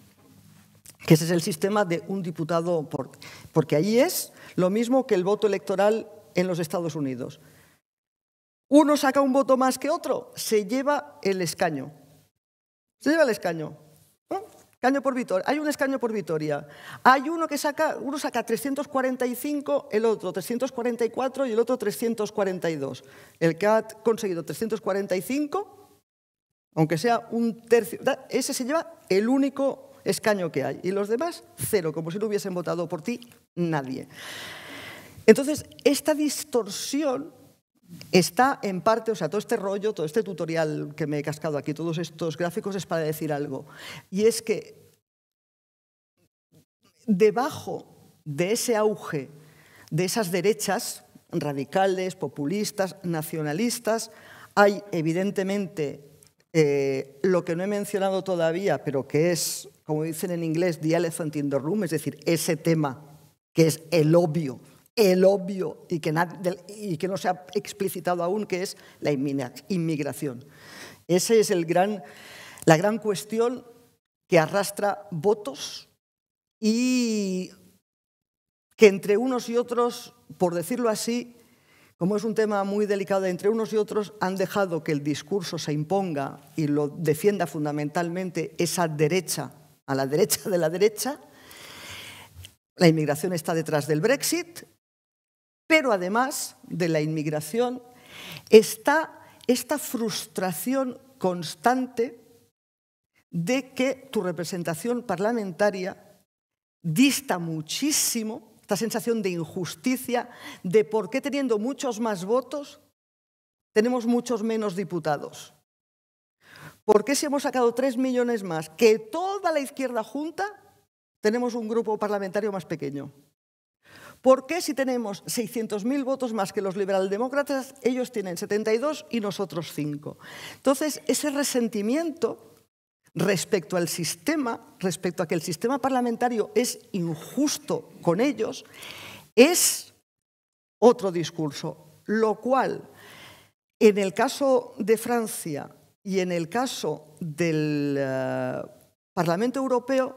que ese es el sistema de un diputado por... Porque ahí es lo mismo que el voto electoral en los Estados Unidos. Uno saca un voto más que otro, se lleva el escaño. Se lleva el escaño. Escaño por Vitoria. Hay un escaño por Vitoria. Hay uno que saca, uno saca 345, el otro 344 y el otro 342. El que ha conseguido 345, aunque sea un tercio, ese se lleva el único escaño que hay. Y los demás, cero, como si no hubiesen votado por ti nadie. Entonces, esta distorsión Está en parte, o sea, todo este rollo, todo este tutorial que me he cascado aquí, todos estos gráficos es para decir algo. Y es que debajo de ese auge de esas derechas radicales, populistas, nacionalistas, hay evidentemente eh, lo que no he mencionado todavía, pero que es, como dicen en inglés, the elephant in the room, es decir, ese tema que es el obvio el obvio y que, no se ha explicitado aún, que es la inmigración. Esa es la gran cuestión que arrastra votos y que entre unos y otros, por decirlo así, como es un tema muy delicado entre unos y otros, han dejado que el discurso se imponga y lo defienda fundamentalmente esa derecha, a la derecha de la derecha. La inmigración está detrás del Brexit, pero además de la inmigración está esta frustración constante de que tu representación parlamentaria dista muchísimo, esta sensación de injusticia, de por qué teniendo muchos más votos tenemos muchos menos diputados. ¿Por qué si hemos sacado tres millones más que toda la izquierda junta, tenemos un grupo parlamentario más pequeño? ¿Por qué si tenemos 600.000 votos más que los liberaldemócratas, ellos tienen 72 y nosotros 5? Entonces, ese resentimiento respecto al sistema, respecto a que el sistema parlamentario es injusto con ellos, es otro discurso, lo cual en el caso de Francia y en el caso del eh, Parlamento Europeo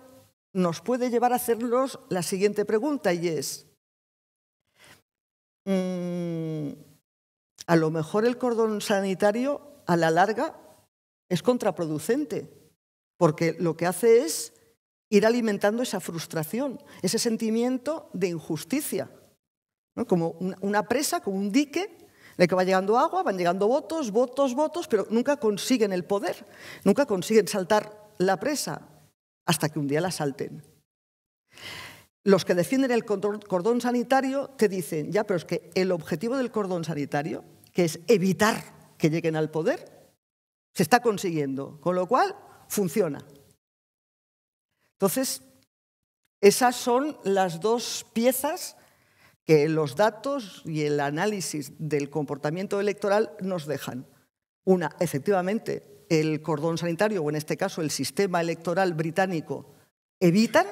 nos puede llevar a hacerlos la siguiente pregunta y es, Mm, a lo mejor el cordón sanitario a la larga es contraproducente, porque lo que hace es ir alimentando esa frustración, ese sentimiento de injusticia, como una presa, como un dique de que va llegando agua, van llegando votos, votos, votos, pero nunca consiguen el poder, nunca consiguen saltar la presa hasta que un día la salten. Los que defienden el cordón sanitario te dicen, ya, pero es que el objetivo del cordón sanitario, que es evitar que lleguen al poder, se está consiguiendo, con lo cual funciona. Entonces, esas son las dos piezas que los datos y el análisis del comportamiento electoral nos dejan. Una, efectivamente, el cordón sanitario, o en este caso el sistema electoral británico, evitan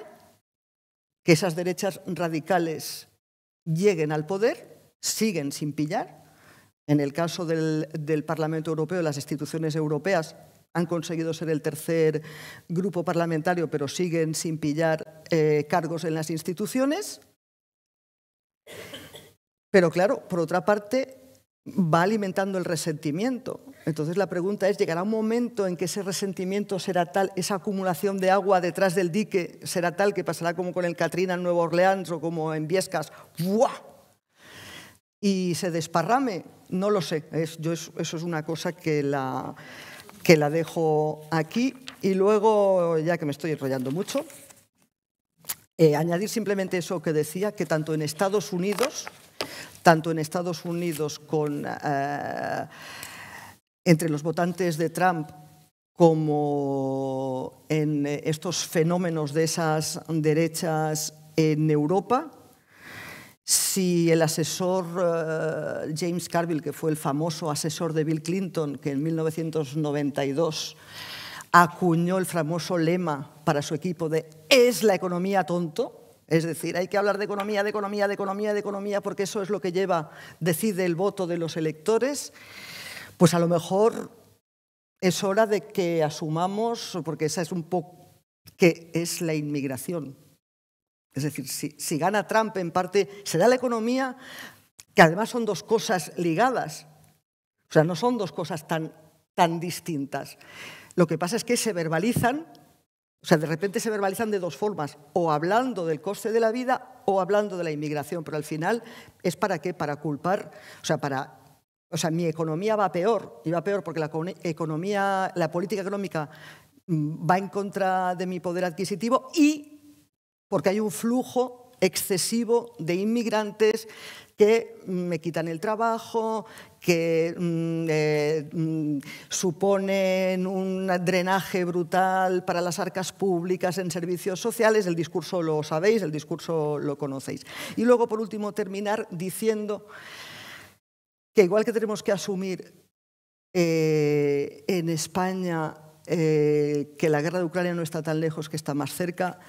que esas derechas radicales lleguen al poder, siguen sin pillar. En el caso del, Parlamento Europeo, las instituciones europeas han conseguido ser el tercer grupo parlamentario, pero siguen sin pillar eh, cargos en las instituciones. Pero claro, por otra parte, va alimentando el resentimiento. Entonces la pregunta es, ¿llegará un momento en que ese resentimiento será tal, esa acumulación de agua detrás del dique será tal que pasará como con el Katrina en Nueva Orleans o como en Viescas? ¡Buah! Y se desparrame, no lo sé. eso, es una cosa que la, que la dejo aquí. Y luego, ya que me estoy enrollando mucho, eh, añadir simplemente eso que decía, que tanto en Estados Unidos tanto en Estados Unidos con, eh, entre los votantes de Trump como en eh, estos fenómenos de esas derechas en Europa, si el asesor eh, James Carville, que fue el famoso asesor de Bill Clinton, que en 1992 acuñó el famoso lema para su equipo de es la economía tonto, es decir, hay que hablar de economía, de economía, de economía, de economía, porque eso es lo que lleva, decide el voto de los electores. Pues a lo mejor es hora de que asumamos, porque esa es un poco que es la inmigración. Es decir, si, gana Trump en parte, será la economía, que además son dos cosas ligadas. O sea, no son dos cosas tan distintas. Lo que pasa es que se verbalizan o sea, de repente se verbalizan de dos formas, o hablando del coste de la vida o hablando de la inmigración, pero al final es para qué, para culpar, o sea, para... O sea, mi economía va peor, y va peor porque la economía, la política económica mm, va en contra de mi poder adquisitivo y porque hay un flujo excesivo de inmigrantes que mm, me quitan el trabajo, que mm, eh, mm, suponen un drenaje brutal para las arcas públicas en servicios sociales. El discurso lo sabéis, el discurso lo conocéis. Y luego, por último, terminar diciendo que igual que tenemos que asumir eh, en España eh, que la guerra de Ucrania no está tan lejos, que está más cerca,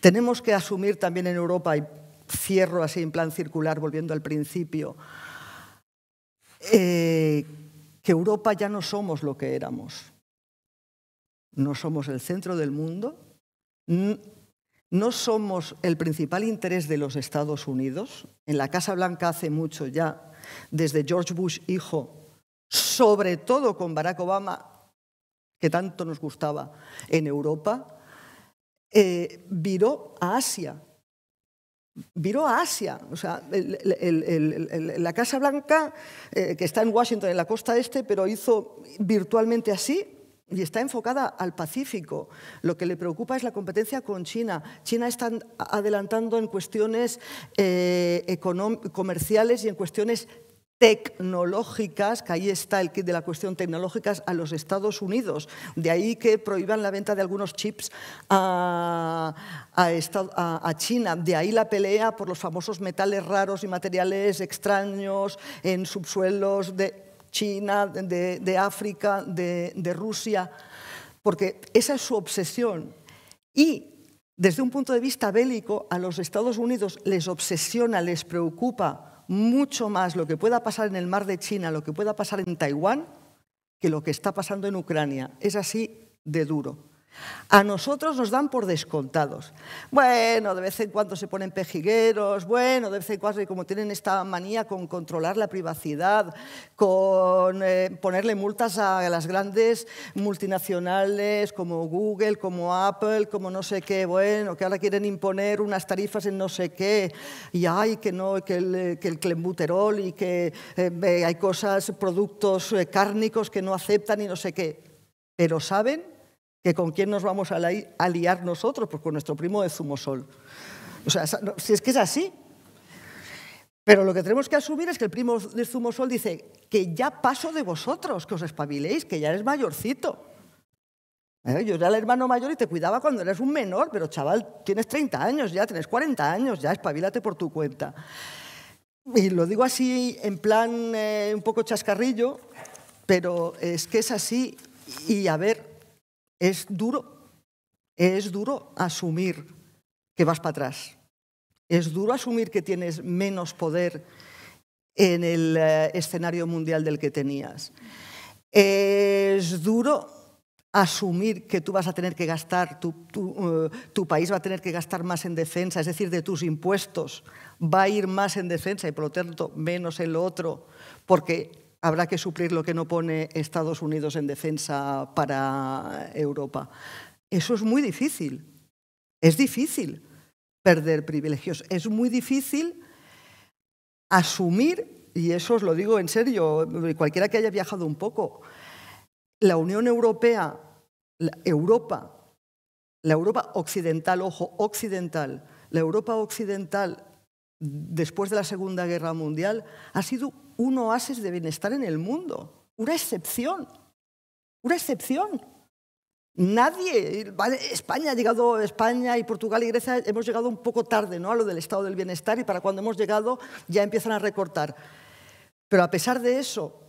tenemos que asumir también en Europa, y cierro así en plan circular, volviendo al principio, eh, que Europa ya no somos lo que éramos. No somos el centro del mundo, no somos el principal interés de los Estados Unidos. En la Casa Blanca hace mucho ya, desde George Bush hijo, sobre todo con Barack Obama, que tanto nos gustaba en Europa, eh, viró a Asia. Viró a Asia. O sea, la Casa Blanca, eh, que está en Washington, en la costa este, pero hizo virtualmente así, y está enfocada al Pacífico. Lo que le preocupa es la competencia con China. China está adelantando en cuestiones eh, comerciales y en cuestiones tecnológicas, que ahí está el kit de la cuestión tecnológicas, a los Estados Unidos. De ahí que prohíban la venta de algunos chips a, China. De ahí la pelea por los famosos metales raros y materiales extraños en subsuelos de China, de, África, de, de Rusia, porque esa es su obsesión. Y desde un punto de vista bélico, a los Estados Unidos les obsesiona, les preocupa mucho más lo que pueda pasar en el mar de China, lo que pueda pasar en Taiwán, que lo que está pasando en Ucrania. Es así de duro. A nosotros nos dan por descontados. Bueno, de vez en cuando se ponen pejigueros, bueno, de vez en cuando, como tienen esta manía con controlar la privacidad, con eh, ponerle multas a las grandes multinacionales como Google, como Apple, como no sé qué, bueno, que ahora quieren imponer unas tarifas en no sé qué, y hay que no, que el, que y que eh, hay cosas, productos eh, cárnicos que no aceptan y no sé qué. Pero saben ¿Que con quién nos vamos a aliar nosotros? Pues con nuestro primo de Zumosol. O sea, si es que es así. Pero lo que tenemos que asumir es que el primo de Zumosol dice que ya paso de vosotros, que os espabiléis, que ya eres mayorcito. Yo era el hermano mayor y te cuidaba cuando eras un menor, pero chaval, tienes 30 años ya, tienes 40 años ya, espabilate por tu cuenta. Y lo digo así en plan eh, un poco chascarrillo, pero es que es así. Y a ver, es duro, es duro asumir que vas para atrás. Es duro asumir que tienes menos poder en el eh, escenario mundial del que tenías. Es duro asumir que tú vas a tener que gastar, tu, eh, tu, país va a tener que gastar más en defensa, es decir, de tus impuestos, va a ir más en defensa y por lo tanto menos en lo otro, porque habrá que suplir lo que no pone Estados Unidos en defensa para Europa. Eso es muy difícil. Es difícil perder privilegios. Es muy difícil asumir, y eso os lo digo en serio, cualquiera que haya viajado un poco, la Unión Europea, Europa, la Europa occidental, ojo, occidental, la Europa occidental después de la Segunda Guerra Mundial ha sido un oasis de bienestar en el mundo, una excepción, una excepción. Nadie, España ha llegado, España y Portugal y Grecia hemos llegado un poco tarde ¿no? a lo del estado del bienestar y para cuando hemos llegado ya empiezan a recortar. Pero a pesar de eso,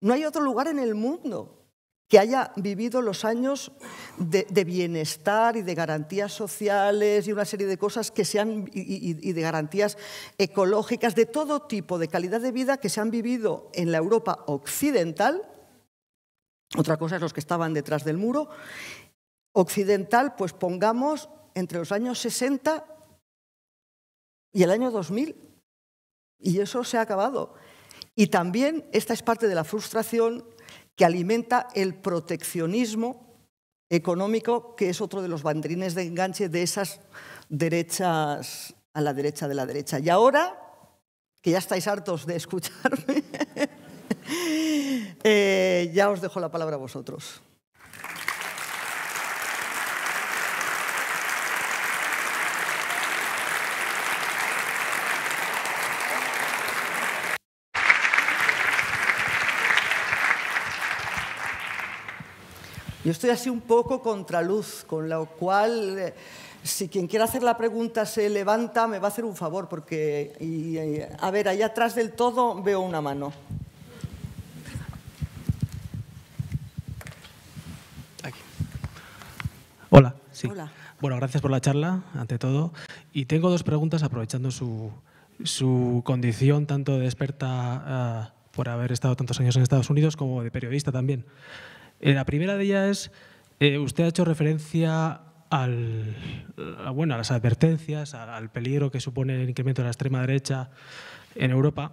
no hay otro lugar en el mundo que haya vivido los años de, bienestar y de garantías sociales y una serie de cosas que y, y, de garantías ecológicas, de todo tipo de calidad de vida que se han vivido en la Europa occidental. Otra cosa es los que estaban detrás del muro. Occidental, pues pongamos entre los años 60 y el año 2000. Y eso se ha acabado. Y también esta es parte de la frustración que alimenta el proteccionismo económico, que es otro de los banderines de enganche de esas derechas a la derecha de la derecha. Y ahora, que ya estáis hartos de escucharme, eh, ya os dejo la palabra a vosotros. Yo estoy así un poco contraluz, con lo cual, eh, si quien quiera hacer la pregunta se levanta, me va a hacer un favor, porque, eh, a ver, ahí atrás del todo veo una mano.
Hola, Bueno, gracias por la charla, ante todo. Y tengo dos preguntas aprovechando su, condición tanto de experta ah, por haber estado tantos años en Estados Unidos como de periodista también. Eh, la primera de ellas es, eh, usted ha hecho referencia al, a, eh, bueno, a las advertencias, al, peligro que supone el incremento de la extrema derecha en Europa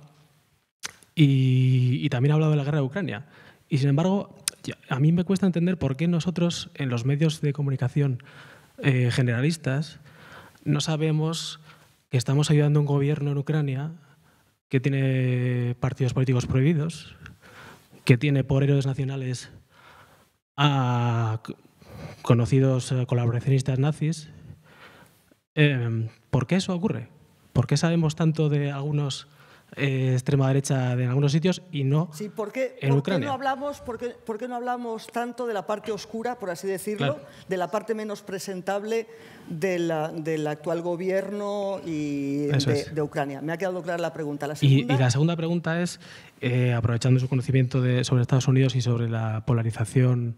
y, también ha hablado de la guerra de Ucrania. Y sin embargo, a mí me cuesta entender por qué nosotros en los medios de comunicación generalistas no sabemos que estamos ayudando a un gobierno en Ucrania que tiene partidos políticos prohibidos, que tiene por héroes nacionales a conocidos eh, colaboracionistas nazis. Em, ¿Por qué eso ocurre? ¿Por qué sabemos tanto de algunos eh, extrema derecha en algunos sitios y no
sí, en Ucrania. hablamos, por qué, no hablamos tanto de la parte oscura, por así decirlo, de la parte menos presentable del actual gobierno y de, Ucrania? Me ha quedado clara la pregunta. Y, la
segunda pregunta es, eh, aprovechando su conocimiento sobre Estados Unidos y sobre la polarización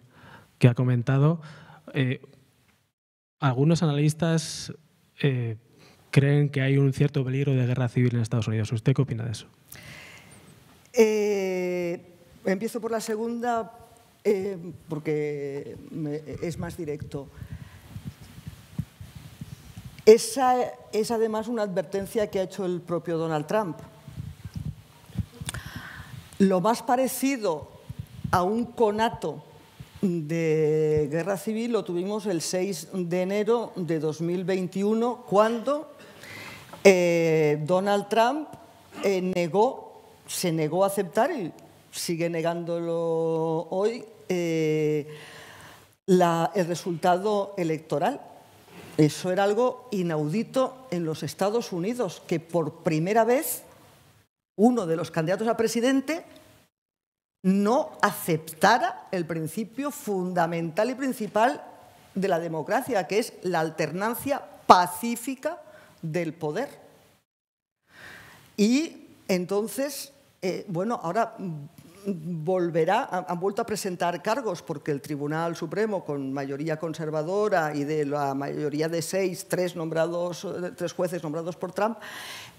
que ha comentado, eh, algunos analistas creen que hay un cierto peligro de guerra civil en Estados Unidos. ¿Usted qué opina de eso?
Eh, empiezo por la segunda eh, porque es más directo. Esa es además una advertencia que ha hecho el propio Donald Trump. Lo más parecido a un conato de guerra civil lo tuvimos el 6 de enero de 2021, cuando eh, Donald Trump eh, negó, se negó a aceptar y sigue negándolo hoy eh, el resultado electoral. Eso era algo inaudito en los Estados Unidos, que por primera vez uno de los candidatos a presidente no aceptara el principio fundamental y principal de la democracia, que es la alternancia pacífica del poder. Y entonces, eh, bueno, ahora volverá, han vuelto a presentar cargos porque el Tribunal Supremo, con mayoría conservadora y de la mayoría de seis, tres, nombrados, eh, tres jueces nombrados por Trump,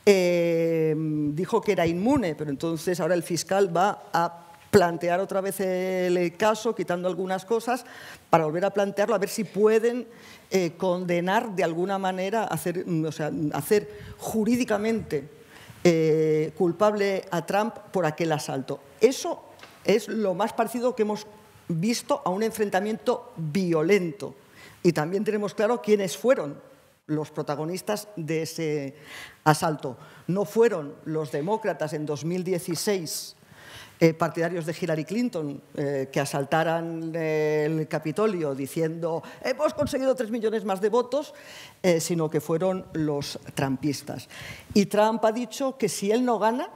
eh, dijo que era inmune, pero entonces ahora el fiscal va a plantear otra vez el caso, quitando algunas cosas, para volver a plantearlo, a ver si pueden eh, condenar de alguna manera, hacer, mm, hacer jurídicamente eh, culpable a Trump por aquel asalto. Eso es lo más parecido que hemos visto a un enfrentamiento violento. Y también tenemos claro quiénes fueron los protagonistas de ese asalto. No fueron los demócratas en 2016 eh, partidarios de Hillary Clinton eh, que asaltaran el Capitolio diciendo hemos conseguido tres millones más de votos, eh, sino que fueron los trampistas. Y Trump ha dicho que si él no gana,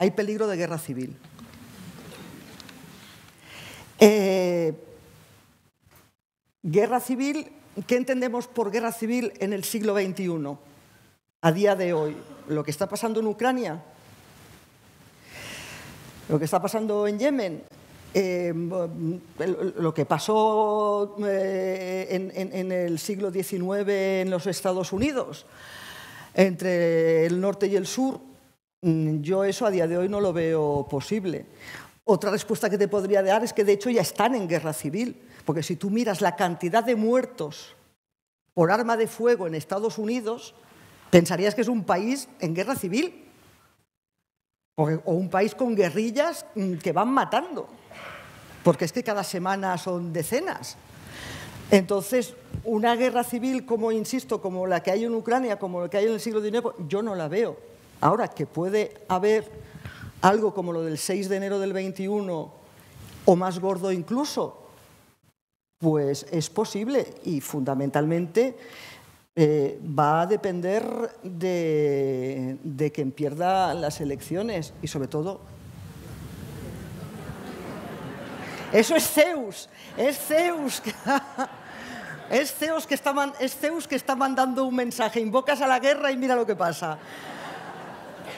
hay peligro de guerra civil. guerra civil, ¿qué entendemos por guerra civil en el siglo XXI? A día de hoy, lo que está pasando en Ucrania lo que está pasando en Yemen, eh, lo que pasó eh, en, en el siglo XIX en los Estados Unidos, entre el norte y el sur, mm, yo eso a día de hoy no lo veo posible. Otra respuesta que te podría dar es que de hecho ya están en guerra civil, porque si tú miras la cantidad de muertos por arma de fuego en Estados Unidos, pensarías que es un país en guerra civil. O, un país con guerrillas mm, que van matando, porque es que cada semana son decenas. Entonces, una guerra civil, como insisto, como la que hay en Ucrania, como la que hay en el siglo XIX, yo no la veo. Ahora, que puede haber algo como lo del 6 de enero del 21 o más gordo incluso, pues es posible y fundamentalmente eh, va a depender de, quien pierda las elecciones y sobre todo... Eso es Zeus, es Zeus. Es Zeus, que está es Zeus que está mandando un mensaje, invocas a la guerra y mira lo que pasa.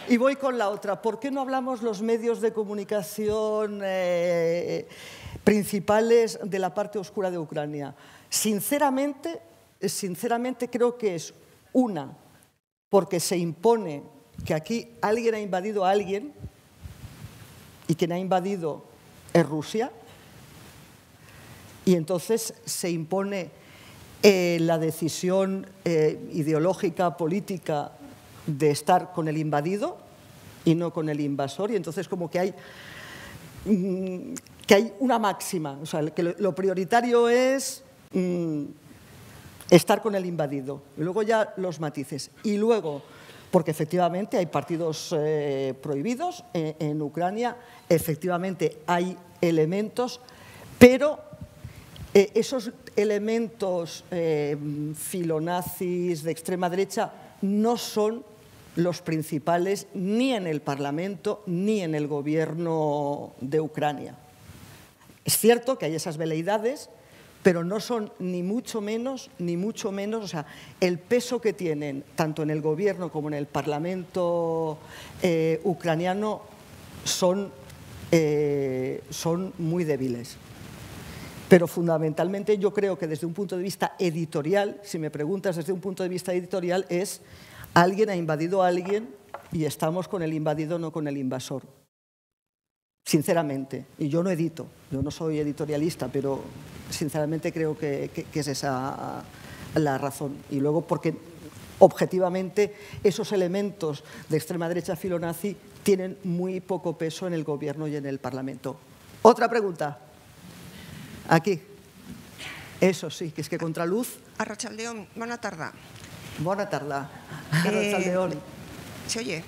Y voy con la otra. ¿Por qué no hablamos los medios de comunicación eh, principales de la parte oscura de Ucrania? Sinceramente, sinceramente creo que es una, porque se impone que aquí alguien ha invadido a alguien y quien ha invadido es Rusia, y entonces se impone eh, la decisión eh, ideológica, política, de estar con el invadido y no con el invasor, y entonces como que hay, mm, que hay una máxima, o sea, que lo, prioritario es... Mm, estar con el invadido. Y luego ya los matices. Y luego, porque efectivamente hay partidos eh, prohibidos eh, en, Ucrania, efectivamente hay elementos, pero eh, esos elementos filonazis de extrema derecha no son los principales ni en el Parlamento ni en el gobierno de Ucrania. Es cierto que hay esas veleidades, pero no son ni mucho menos, ni mucho menos, o sea, el peso que tienen tanto en el gobierno como en el Parlamento eh, ucraniano son, eh, son muy débiles. Pero fundamentalmente yo creo que desde un punto de vista editorial, si me preguntas desde un punto de vista editorial, es alguien ha invadido a alguien y estamos con el invadido, no con el invasor. Sinceramente, y yo no edito, yo no soy editorialista, pero sinceramente creo que, es esa la razón. Y luego porque objetivamente esos elementos de extrema derecha filonazi tienen muy poco peso en el gobierno y en el Parlamento. Otra pregunta. Aquí. Eso sí, que es que contraluz...
Arrachaldeón, buena tarda.
Buena tarda.
Eh, Arrachaldeón. ¿Se oye?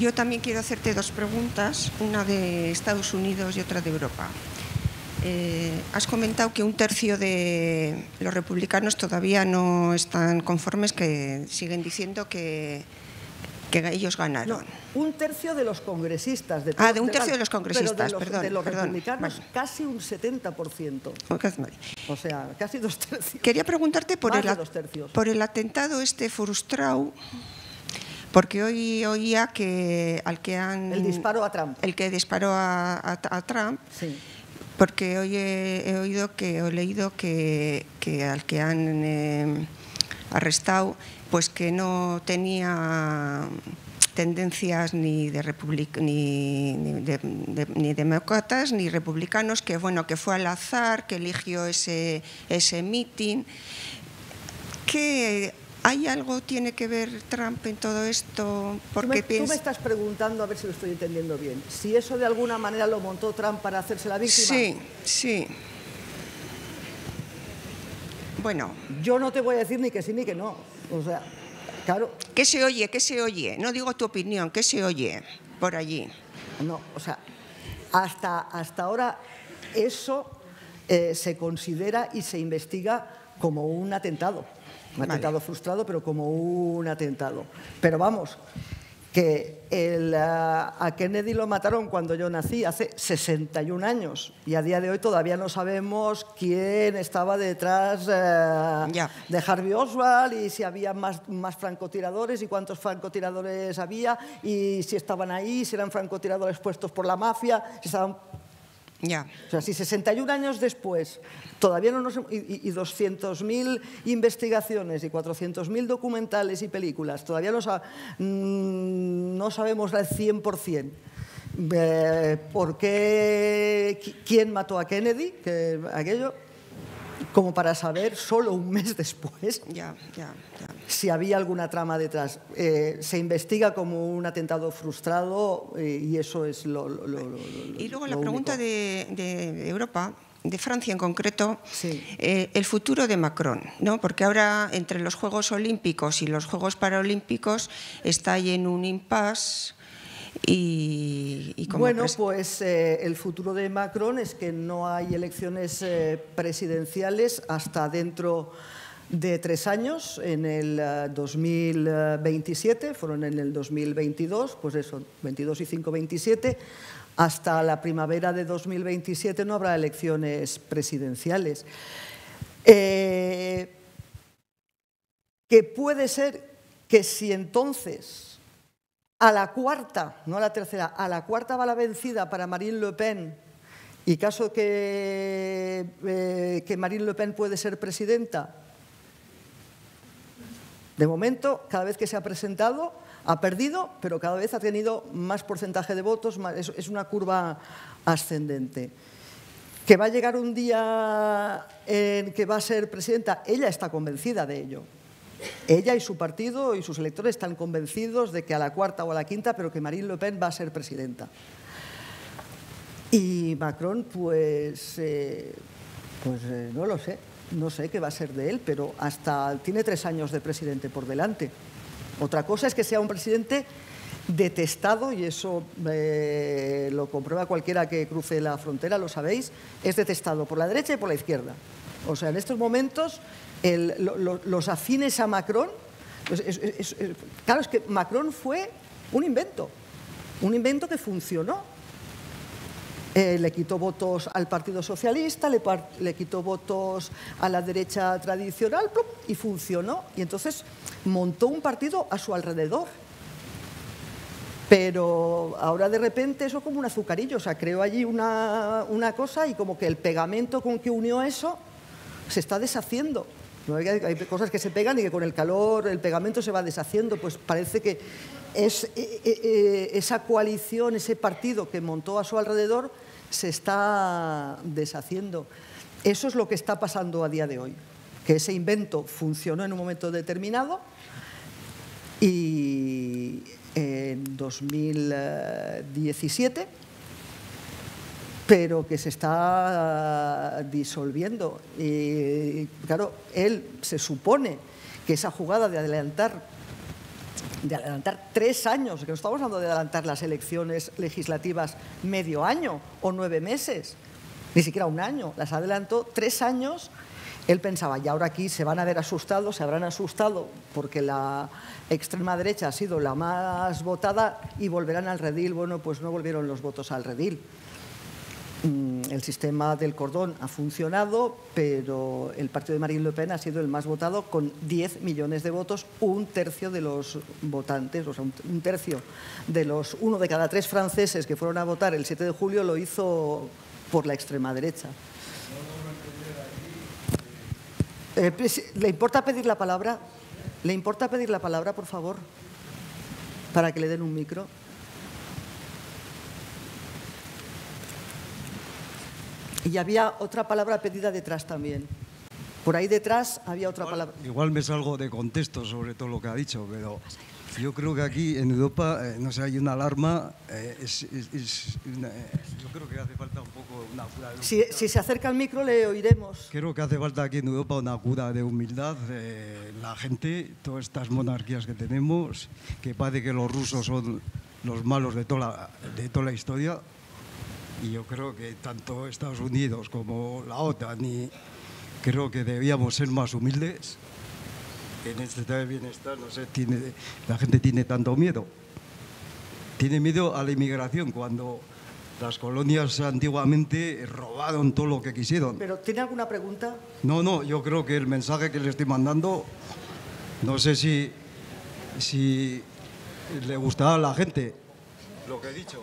Yo también quiero hacerte dos preguntas, una de Estados Unidos y otra de Europa. Eh, has comentado que un tercio de los republicanos todavía no están conformes, que siguen diciendo que, ellos ganaron.
un tercio de los congresistas. De ah, de un tercio de los congresistas, perdón. republicanos, casi un 70%. O sea, casi dos tercios. Quería preguntarte por, el,
por el atentado este frustrado porque hoy oía que al que han... El disparo a Trump. El que disparó a, Trump. Sí. Porque hoy he, oído que, he leído que, que al que han eh, arrestado, pues que no tenía tendencias ni de, ni, ni, de, ni demócratas ni republicanos, que bueno, que fue al azar, que eligió ese, ese meeting. ¿Qué ¿Hay algo tiene que ver Trump
en todo esto? Porque tú, me, estás preguntando, a ver si lo estoy entendiendo bien, si eso de alguna manera lo montó Trump para hacerse la víctima. Sí, sí. Bueno. Yo no te voy a decir ni que sí ni que no. O sea, claro. ¿Qué
se oye? ¿Qué se oye? No digo tu opinión, ¿qué se oye por allí? No, o sea,
hasta, hasta ahora eso eh, se considera y se investiga como un atentado. Un atentado frustrado, pero como un atentado. Pero vamos, que eh, a Kennedy lo mataron cuando yo nací, hace 61 años, y a día de hoy todavía no sabemos quién estaba detrás eh, de Harvey Oswald y si había más, más, francotiradores y cuántos francotiradores había y si estaban ahí, si eran francotiradores puestos por la mafia, si estaban o sea, si 61 años después todavía no y, 200.000 investigaciones y 400.000 documentales y películas, todavía no, mm, no sabemos al 100%. Eh, ¿Por qué? ¿Quién mató a Kennedy? Que aquello, como para saber solo un mes después. ya si había alguna trama detrás. Eh, se investiga como un atentado frustrado eh, y eso es lo... lo, y luego la pregunta de, Europa, de Francia en concreto, eh,
el futuro de Macron, ¿no? porque ahora entre los Juegos Olímpicos y los Juegos Paralímpicos está ahí en un impasse. Y, como bueno,
pues el futuro de Macron es que no hay elecciones presidenciales hasta dentro de tres años, en el 2027, eh, fueron en el 2022, pues eso, 22 y 5, 27. Hasta la primavera de 2027 no habrá elecciones presidenciales. Eh, que puede ser que si entonces a la cuarta, no a la tercera, a la cuarta va la vencida para Marine Le Pen y caso que, eh, que Marine Le Pen puede ser presidenta, de momento, cada vez que se ha presentado, ha perdido, pero cada vez ha tenido más porcentaje de votos, es, una curva ascendente. Que va a llegar un día en que va a ser presidenta, ella está convencida de ello. Ella y su partido y sus electores están convencidos de que a la cuarta o a la quinta, pero que Marine Le Pen va a ser presidenta. Y Macron, pues, eh, pues eh, no lo sé no sé qué va a ser de él, pero hasta tiene tres años de presidente por delante. Otra cosa es que sea un presidente detestado, y eso eh, lo comprueba cualquiera que cruce la frontera, lo sabéis, es detestado por la derecha y por la izquierda. O sea, en estos momentos los afines a Macron, pues, claro, es que Macron fue un invento, un invento que funcionó eh, le quitó votos al Partido Socialista, le, quitó votos a la derecha tradicional y funcionó. Y entonces montó un partido a su alrededor. Pero ahora de repente eso como un azucarillo, o sea, creó allí una, una cosa y como que el pegamento con que unió eso se está deshaciendo. Hay cosas que se pegan y que con el calor el pegamento se va deshaciendo, pues parece que eh, eh, eh, esa coalición, ese partido que montó a su alrededor, se está deshaciendo. Eso es lo que está pasando a día de hoy, que ese invento funcionó en un momento determinado y en 2017, pero que se está disolviendo. Y claro, él se supone que esa jugada de adelantar de adelantar tres años, que no estamos hablando de adelantar las elecciones legislativas medio año o nueve meses, ni siquiera un año, las adelantó tres años. Él pensaba, y ahora aquí se van a ver asustados, se habrán asustado porque la extrema derecha ha sido la más votada y volverán al redil. Bueno, pues no volvieron los votos al redil. Mm, el sistema del cordón ha funcionado, pero el partido de Marine Le Pen ha sido el más votado con 10 millones de votos, un tercio de los votantes, o sea, un tercio de los, uno de cada tres franceses que fueron a votar el 7 de julio lo hizo por la extrema derecha. Eh, pues, ¿Le importa pedir la palabra? ¿Le importa pedir la palabra, por favor? Para que le den un micro. Y había otra palabra pedida detrás también. Por ahí detrás había otra palabra.
Igual me salgo de contexto sobre todo lo que ha dicho, pero yo creo que aquí en Europa, eh, no sé, hay una alarma. Eh, eh, yo creo que hace falta un poco una cura de humildad. Si,
se acerca el micro le oiremos.
Creo que hace falta aquí en Europa una cura de humildad. la gente, todas estas monarquías que tenemos, que parece que los rusos son los malos de toda de toda la historia, y yo creo que tanto Estados Unidos como la OTAN y creo que debíamos ser más humildes en este tema de bienestar, no sé, tiene, la gente tiene tanto miedo. Tiene miedo a la inmigración cuando las colonias antiguamente robaron todo lo que quisieron.
¿Pero tiene alguna pregunta?
No, no, yo creo que el mensaje que le estoy mandando, no sé si, si le gustaba a la gente lo que he dicho.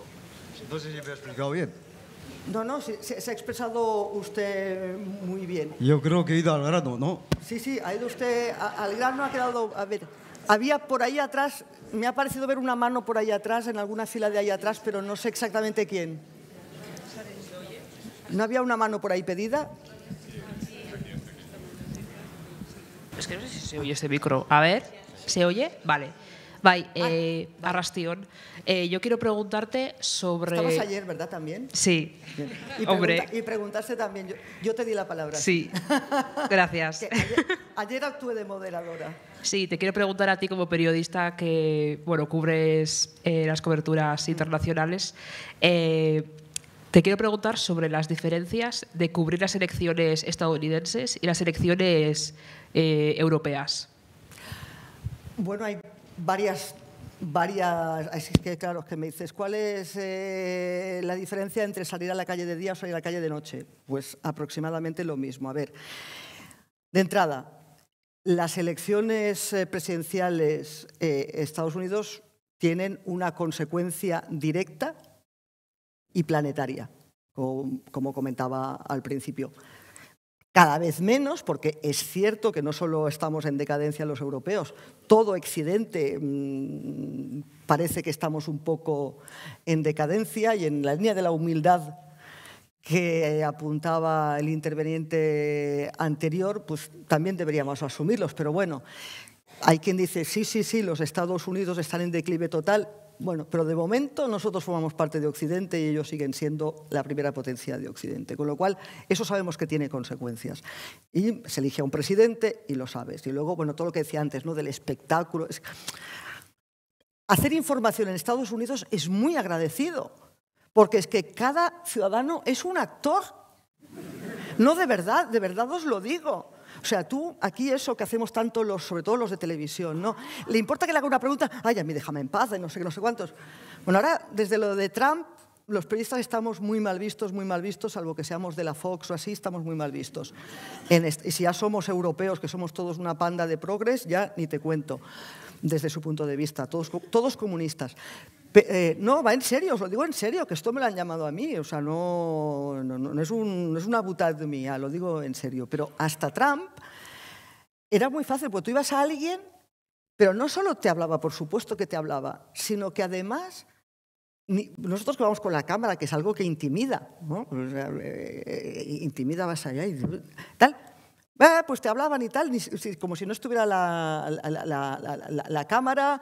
No sé si me he explicado bien.
No, no, se, ha expresado usted muy bien.
Yo creo que he ido al grano, ¿no?
Sí, sí, ha ido usted al grano, ha quedado... A ver, había por ahí atrás, me ha parecido ver una mano por ahí atrás, en alguna fila de ahí atrás, pero no sé exactamente quién. ¿No había una mano por ahí pedida?
Es que no sé si se
oye ese micro. A ver, ¿se oye? Vale.
Bai, ah, eh, Arrastión. Eh, yo quiero preguntarte sobre... Estabas ayer,
¿verdad, también?
Sí, y hombre. y
preguntarse también, yo, te di la palabra. Sí, gracias. ayer, ayer actué de moderadora.
Sí, te quiero preguntar a ti como periodista que, bueno, cubres eh, las coberturas internacionales. Eh, te quiero preguntar sobre las diferencias de cubrir las elecciones estadounidenses y las elecciones europeas.
Bueno, hay varias varias. Es que, claro, que me dices, ¿cuál es eh, la diferencia entre salir a la calle de día o salir a la calle de noche? Pues aproximadamente lo mismo. A ver, de entrada, las elecciones eh, presidenciales eh, Estados Unidos tienen una consecuencia directa y planetaria, como comentaba al principio cada vez menos, porque es cierto que no solo estamos en decadencia los europeos, todo Occidente mm, parece que estamos un poco en decadencia y en la línea de la humildad que apuntaba el interveniente anterior, pues también deberíamos asumirlos. Pero bueno, hay quien dice, sí, sí, sí, los Estados Unidos están en declive total, bueno, pero de momento nosotros formamos parte de Occidente y ellos siguen siendo la primera potencia de Occidente, con lo cual eso sabemos que tiene consecuencias. Y se elige a un presidente y lo sabes. Y luego, bueno, todo lo que decía antes, ¿no? Del espectáculo. Hacer información en Estados Unidos es muy agradecido, porque es que cada ciudadano es un actor. No, de verdad, de verdad os lo digo. O sea, tú aquí eso que hacemos tanto, los, sobre todo los de televisión, ¿no? ¿Le importa que le haga una pregunta? Ay, a mí déjame en paz, no sé qué, no sé cuántos. Bueno, ahora desde lo de Trump los periodistas estamos muy mal vistos, muy mal vistos, salvo que seamos de la Fox o así, estamos muy mal vistos. y si ya somos europeos, que somos todos una panda de progres, ya ni te cuento desde su punto de vista, todos, todos comunistas. Eh, no, va en serio, os lo digo en serio, que esto me lo han llamado a mí, o sea, no, no, es, una butad mía, lo digo en serio. Pero hasta Trump era muy fácil, porque tú ibas a alguien, pero no solo te hablaba, por supuesto que te hablaba, sino que además... nosotros que vamos con la cámara, que es algo que intimida, ¿no? Eh, eh, intimida vas allá y tal. Ah, pues te hablaban y tal, como si no estuviera la, cámara.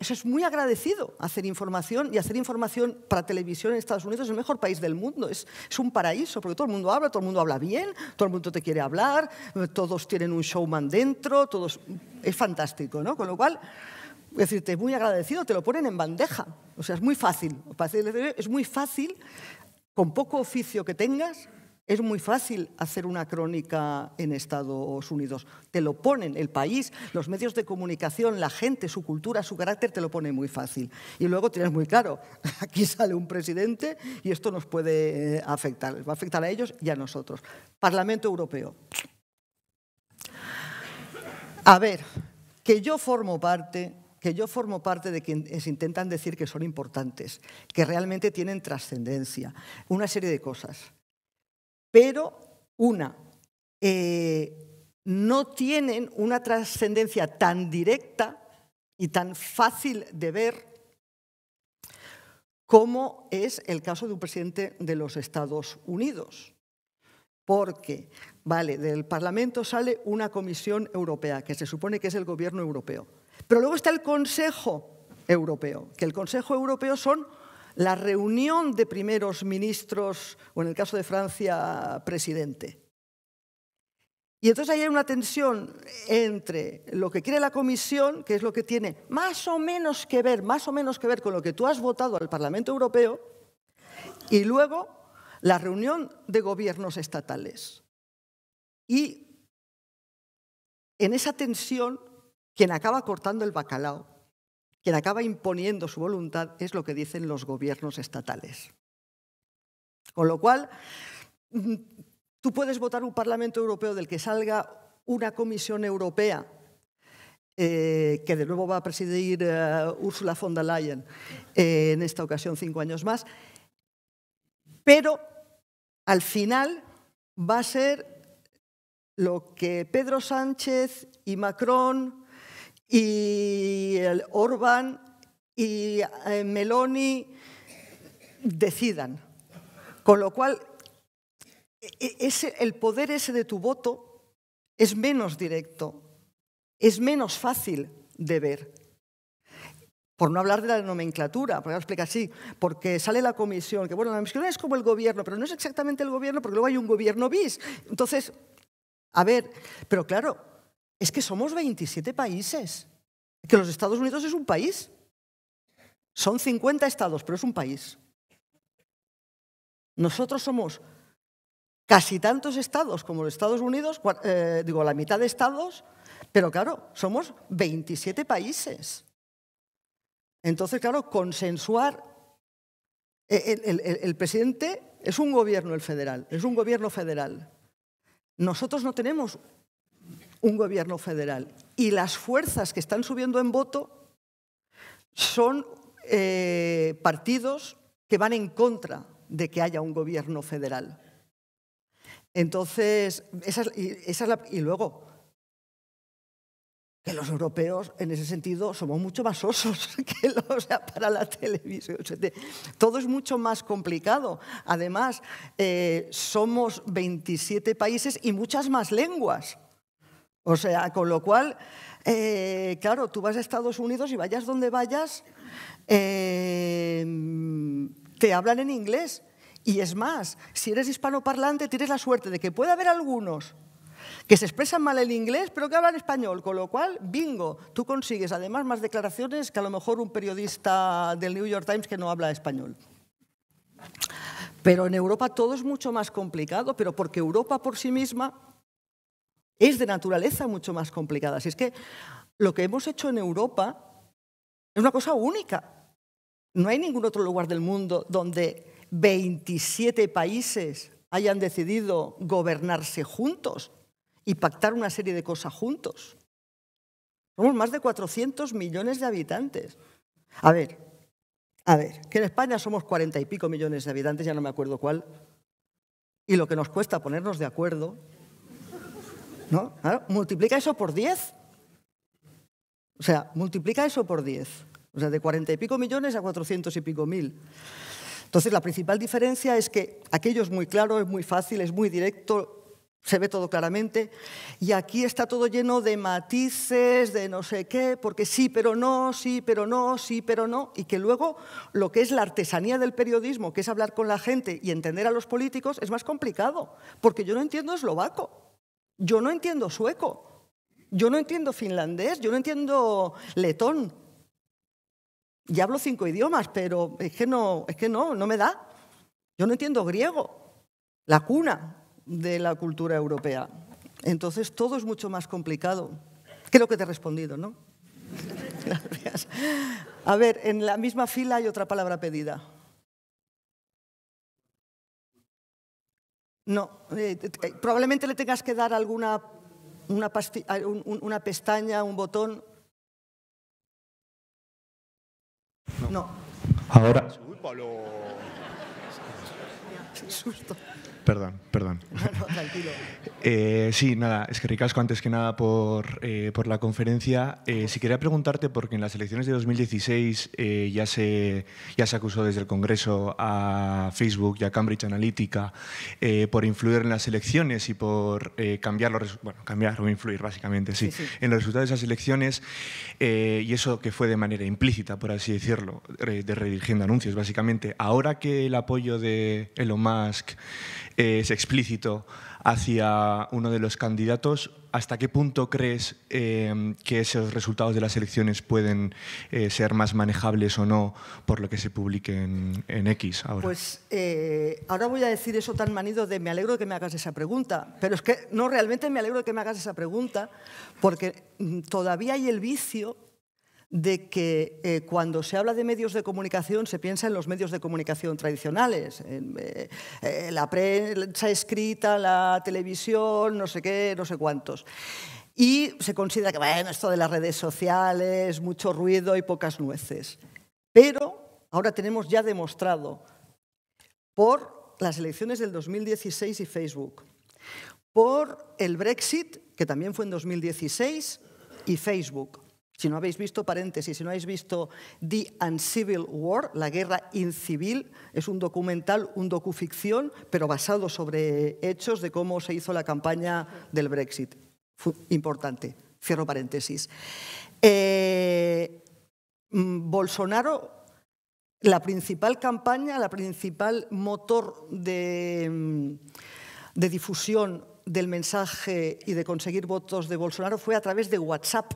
eso es muy agradecido, hacer información y hacer información para televisión en Estados Unidos es el mejor país del mundo, es, un paraíso, porque todo el mundo habla, todo el mundo habla bien, todo el mundo te quiere hablar, todos tienen un showman dentro, todos, es fantástico, ¿no? Con lo cual, decirte, muy agradecido, te lo ponen en bandeja, o sea, es muy fácil, es muy fácil, con poco oficio que tengas, es muy fácil hacer una crónica en Estados Unidos. Te lo ponen el país, los medios de comunicación, la gente, su cultura, su carácter, te lo pone muy fácil. Y luego tienes muy claro, aquí sale un presidente y esto nos puede eh, afectar. va a afectar a ellos y a nosotros. Parlamento Europeo. A ver, que yo formo parte que yo formo parte de quienes intentan decir que son importantes, que realmente tienen trascendencia, una serie de cosas pero una, eh, no tienen una trascendencia tan directa y tan fácil de ver como es el caso de un presidente de los Estados Unidos. Porque, vale, del Parlamento sale una comisión europea, que se supone que es el gobierno europeo. Pero luego está el Consejo Europeo, que el Consejo Europeo son la reunión de primeros ministros, o en el caso de Francia, presidente. Y entonces ahí hay una tensión entre lo que quiere la comisión, que es lo que tiene más o menos que ver, más o menos que ver con lo que tú has votado al Parlamento Europeo, y luego la reunión de gobiernos estatales. Y en esa tensión, quien acaba cortando el bacalao quien acaba imponiendo su voluntad es lo que dicen los gobiernos estatales. Con lo cual, mm, tú puedes votar un Parlamento Europeo del que salga una Comisión Europea, eh, que de nuevo va a presidir eh, Ursula von der Leyen, eh, en esta ocasión cinco años más, pero al final va a ser lo que Pedro Sánchez y Macron y el Orban y eh, Meloni decidan. Con lo cual, e-, e-, ese, el poder ese de tu voto es menos directo, es menos fácil de ver. Por no hablar de la nomenclatura, porque explica así, porque sale la comisión, que bueno, la comisión es como el gobierno, pero no es exactamente el gobierno porque luego hay un gobierno bis. Entonces, a ver, pero claro, es que somos 27 países, que los Estados Unidos es un país. Son 50 estados, pero es un país. Nosotros somos casi tantos estados como los Estados Unidos, eh, digo, la mitad de estados, pero claro, somos 27 países. Entonces, claro, consensuar, eh, el presidente es un gobierno el federal, es un gobierno federal. Nosotros no tenemos un gobierno federal. Y las fuerzas que están subiendo en voto son eh, partidos que van en contra de que haya un gobierno federal. Entonces, esa y luego, que los europeos en ese sentido somos mucho más osos que para la televisión. Todo es mucho más complicado. Además, eh, somos 27 países y muchas más lenguas. O sea, con lo cual, eh, claro, tú vas a Estados Unidos y vayas donde vayas, em, te hablan en inglés. Y es más, si eres hispanoparlante, tienes la suerte de que puede haber algunos que se expresan mal en inglés, pero que hablan español, con lo cual, bingo, tú consigues además más declaraciones que a lo mejor un periodista del New York Times que no habla español. Pero en Europa todo es mucho más complicado, pero porque Europa por sí misma es de naturaleza mucho más complicada. Así es que lo que hemos hecho en Europa es una cosa única. No hay ningún otro lugar del mundo donde 27 países hayan decidido gobernarse juntos y pactar una serie de cosas juntos. Somos más de 400 millones de habitantes. A ver, a ver, que en España somos 40 y pico millones de habitantes, ya no me acuerdo cuál, y lo que nos cuesta ponernos de acuerdo ¿no? multiplica eso por 10. O sea, multiplica eso por 10. O sea, de cuarenta y pico millones a cuatrocientos y pico mil. Entonces, la principal diferencia es que aquello es muy claro, es muy fácil, es muy directo, se ve todo claramente. Y aquí está todo lleno de matices, de no sé qué, porque sí, pero no, sí, pero no, sí, pero no. Y que luego lo que es la artesanía del periodismo, que es hablar con la gente y entender a los políticos, es más complicado, porque yo no entiendo eslovaco. Yo no entiendo sueco, yo no entiendo finlandés, yo no entiendo letón. Ya hablo cinco idiomas, pero es que no, es que no, no me da. Yo no entiendo griego, la cuna de la cultura europea. Entonces todo es mucho más complicado. lo que te he respondido, ¿no? Gracias. A ver, en la misma fila hay otra palabra pedida. No, eh, eh, eh, probablemente le tengas que dar alguna una, pestaña, un botón. No. no. Ahora. Susto.
Perdón, perdón. Eh, sí, nada, es que ricasco antes que nada por, eh, la conferencia. Eh, si quería preguntarte, porque en las elecciones de 2016 ya, se, ya se acusó desde el Congreso a Facebook y a Cambridge Analytica por influir en las elecciones y por cambiar, los, bueno, cambiar o influir básicamente, sí, sí. en los resultados de esas elecciones y eso que fue de manera implícita, por así decirlo, de redirigiendo anuncios, básicamente. Ahora que el apoyo de Elon Musk es explícito hacia uno de los candidatos. ¿Hasta qué punto crees em, que esos resultados de las elecciones pueden eh, ser más manejables o no por lo que se publique en, X
Pues eh, ahora voy a decir eso tan manido de me alegro de que me hagas esa pregunta, pero es que no realmente me alegro de que me hagas esa pregunta porque mm, todavía hay el vicio de que eh, cuando se habla de medios de comunicación se piensa en los medios de comunicación tradicionales, eh, eh, la prensa escrita, la televisión, no sé qué, no sé cuántos. Y se considera que, bueno, esto de las redes sociales, mucho ruido y pocas nueces. Pero ahora tenemos ya demostrado por las elecciones del 2016 y Facebook, por el Brexit, que también fue en 2016, y Facebook si no habéis visto, paréntesis, si no habéis visto The Uncivil War, la guerra incivil, es un documental, un docuficción, pero basado sobre hechos de cómo se hizo la campaña del Brexit. importante, cierro paréntesis. Eh, mm, Bolsonaro, la principal campaña, la principal motor mm, de difusión del mensaje y de conseguir votos de Bolsonaro fue a través de WhatsApp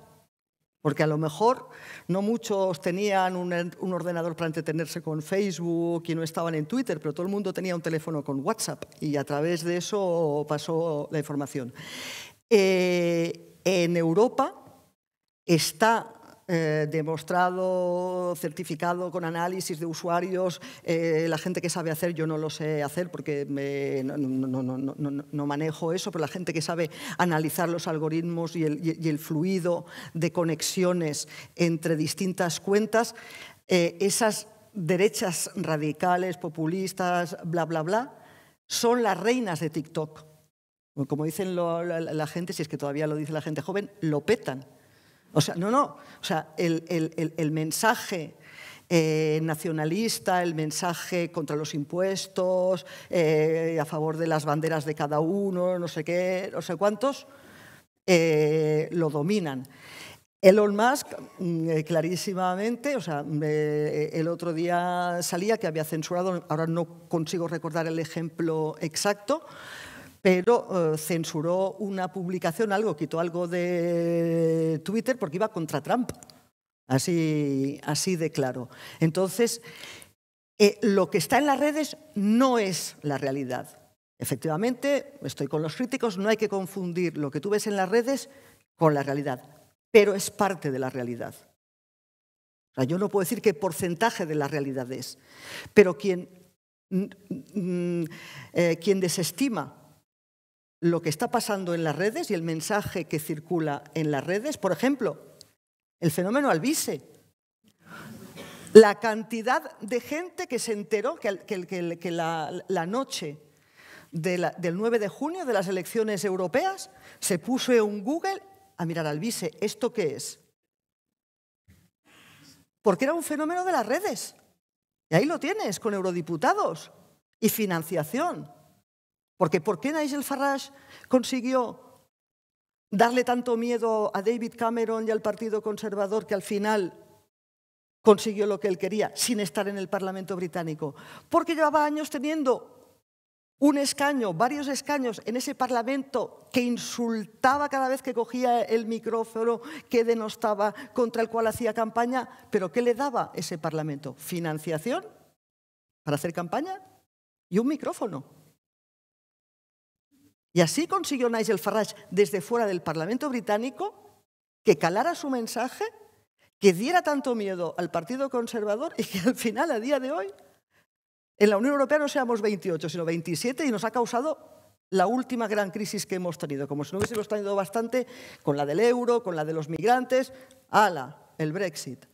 porque a lo mejor no muchos tenían un, ordenador para entretenerse con Facebook y no estaban en Twitter, pero todo el mundo tenía un teléfono con WhatsApp y a través de eso pasó la información. Eh, en Europa está eh, demostrado, certificado con análisis de usuarios, eh, la gente que sabe hacer, yo no lo sé hacer porque no, manejo eso, pero la gente que sabe analizar los algoritmos y el, fluido de conexiones entre distintas cuentas, eh, esas derechas radicales, populistas, bla, bla, bla, son las reinas de TikTok. Como dicen la, gente, si es que todavía lo dice la gente joven, lo petan. O sea, no, no. O sea, el, mensaje eh, nacionalista, el mensaje contra los impuestos, eh, a favor de las banderas de cada uno, no sé qué, no sé cuántos, eh, lo dominan. Elon Musk, mm, clarísimamente, o sea, el otro día salía que había censurado, ahora no consigo recordar el ejemplo exacto, pero eh, censuró una publicación, algo, quitó algo de Twitter porque iba contra Trump. Así, así de claro. Entonces, eh, lo que está en las redes no es la realidad. Efectivamente, estoy con los críticos, no hay que confundir lo que tú ves en las redes con la realidad, pero es parte de la realidad. yo no puedo decir qué porcentaje de la realidad es, pero quien mm, mm, eh, desestima lo que está pasando en las redes y el mensaje que circula en las redes. Por ejemplo, el fenómeno Albise. La cantidad de gente que se enteró que, la, noche del 9 de junio de las elecciones europeas se puso un Google a mirar Albise. ¿Esto qué es? Porque era un fenómeno de las redes. Y ahí lo tienes, con eurodiputados y financiación. Porque ¿por qué Nigel Farage consiguió darle tanto miedo a David Cameron y al Partido Conservador que al final consiguió lo que él quería sin estar en el Parlamento británico? Porque llevaba años teniendo un escaño, varios escaños en ese Parlamento que insultaba cada vez que cogía el micrófono, que denostaba, contra el cual hacía campaña, pero ¿qué le daba ese Parlamento? Financiación para hacer campaña y un micrófono. Y así consiguió Nigel Farage desde fuera del Parlamento británico que calara su mensaje, que diera tanto miedo al Partido Conservador y que al final, a día de hoy, en la Unión Europea no seamos 28, sino 27 y nos ha causado la última gran crisis que hemos tenido. Como si no hubiésemos tenido bastante con la del euro, con la de los migrantes, ala, el Brexit.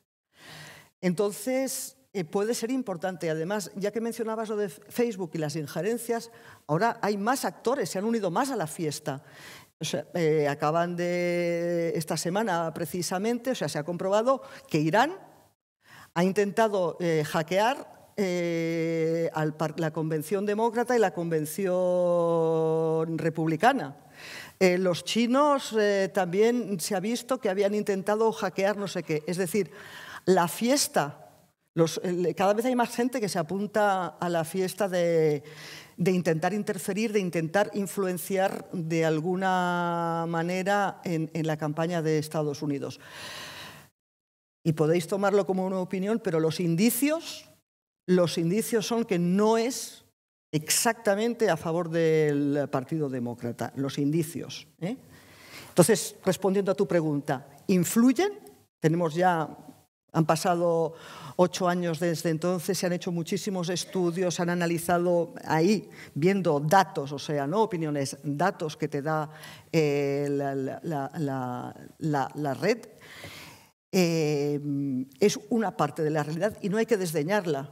Entonces, eh, puede ser importante. Además, ya que mencionabas lo de Facebook y las injerencias, ahora hay más actores, se han unido más a la fiesta. Eh, acaban de esta semana precisamente, o sea, se ha comprobado que Irán ha intentado eh, hackear la Convención Demócrata y la Convención Republicana. los chinos también se ha visto que habían intentado hackear no sé qué. Es decir, la fiesta cada vez hay más gente que se apunta a la fiesta de, intentar interferir, de intentar influenciar de alguna manera en, la campaña de Estados Unidos. Y podéis tomarlo como una opinión, pero los indicios, los indicios son que no es exactamente a favor del Partido Demócrata, los indicios. ¿eh? Entonces, respondiendo a tu pregunta, ¿influyen? Tenemos ya han pasado ocho años desde entonces, se han hecho muchísimos estudios, se han analizado ahí, viendo datos, o sea, no opiniones, datos que te da eh, la, red. Eh, es una parte de la realidad y no hay que desdeñarla,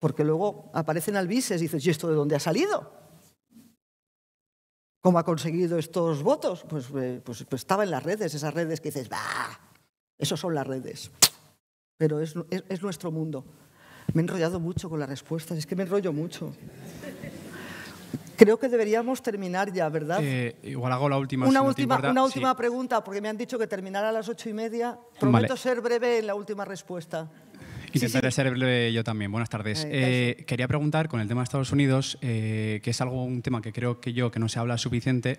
porque luego aparecen albises y dices, ¿y esto de dónde ha salido? ¿Cómo ha conseguido estos votos? Pues, eh, pues, pues estaba en las redes, esas redes que dices, ¡bah! Esas son las redes pero es, nuestro mundo. Me he enrollado mucho con las respuestas, es que me enrollo mucho. Creo que deberíamos terminar ya, ¿verdad? Eh,
igual hago la última. Una última, una última
pregunta, porque me han dicho que terminará a las ocho y media. Prometo ser breve en la última respuesta.
Intentaré ser breve yo también. Buenas tardes. Eh, quería preguntar con el tema de Estados Unidos, eh, que es algo un tema que creo que yo que no se habla suficiente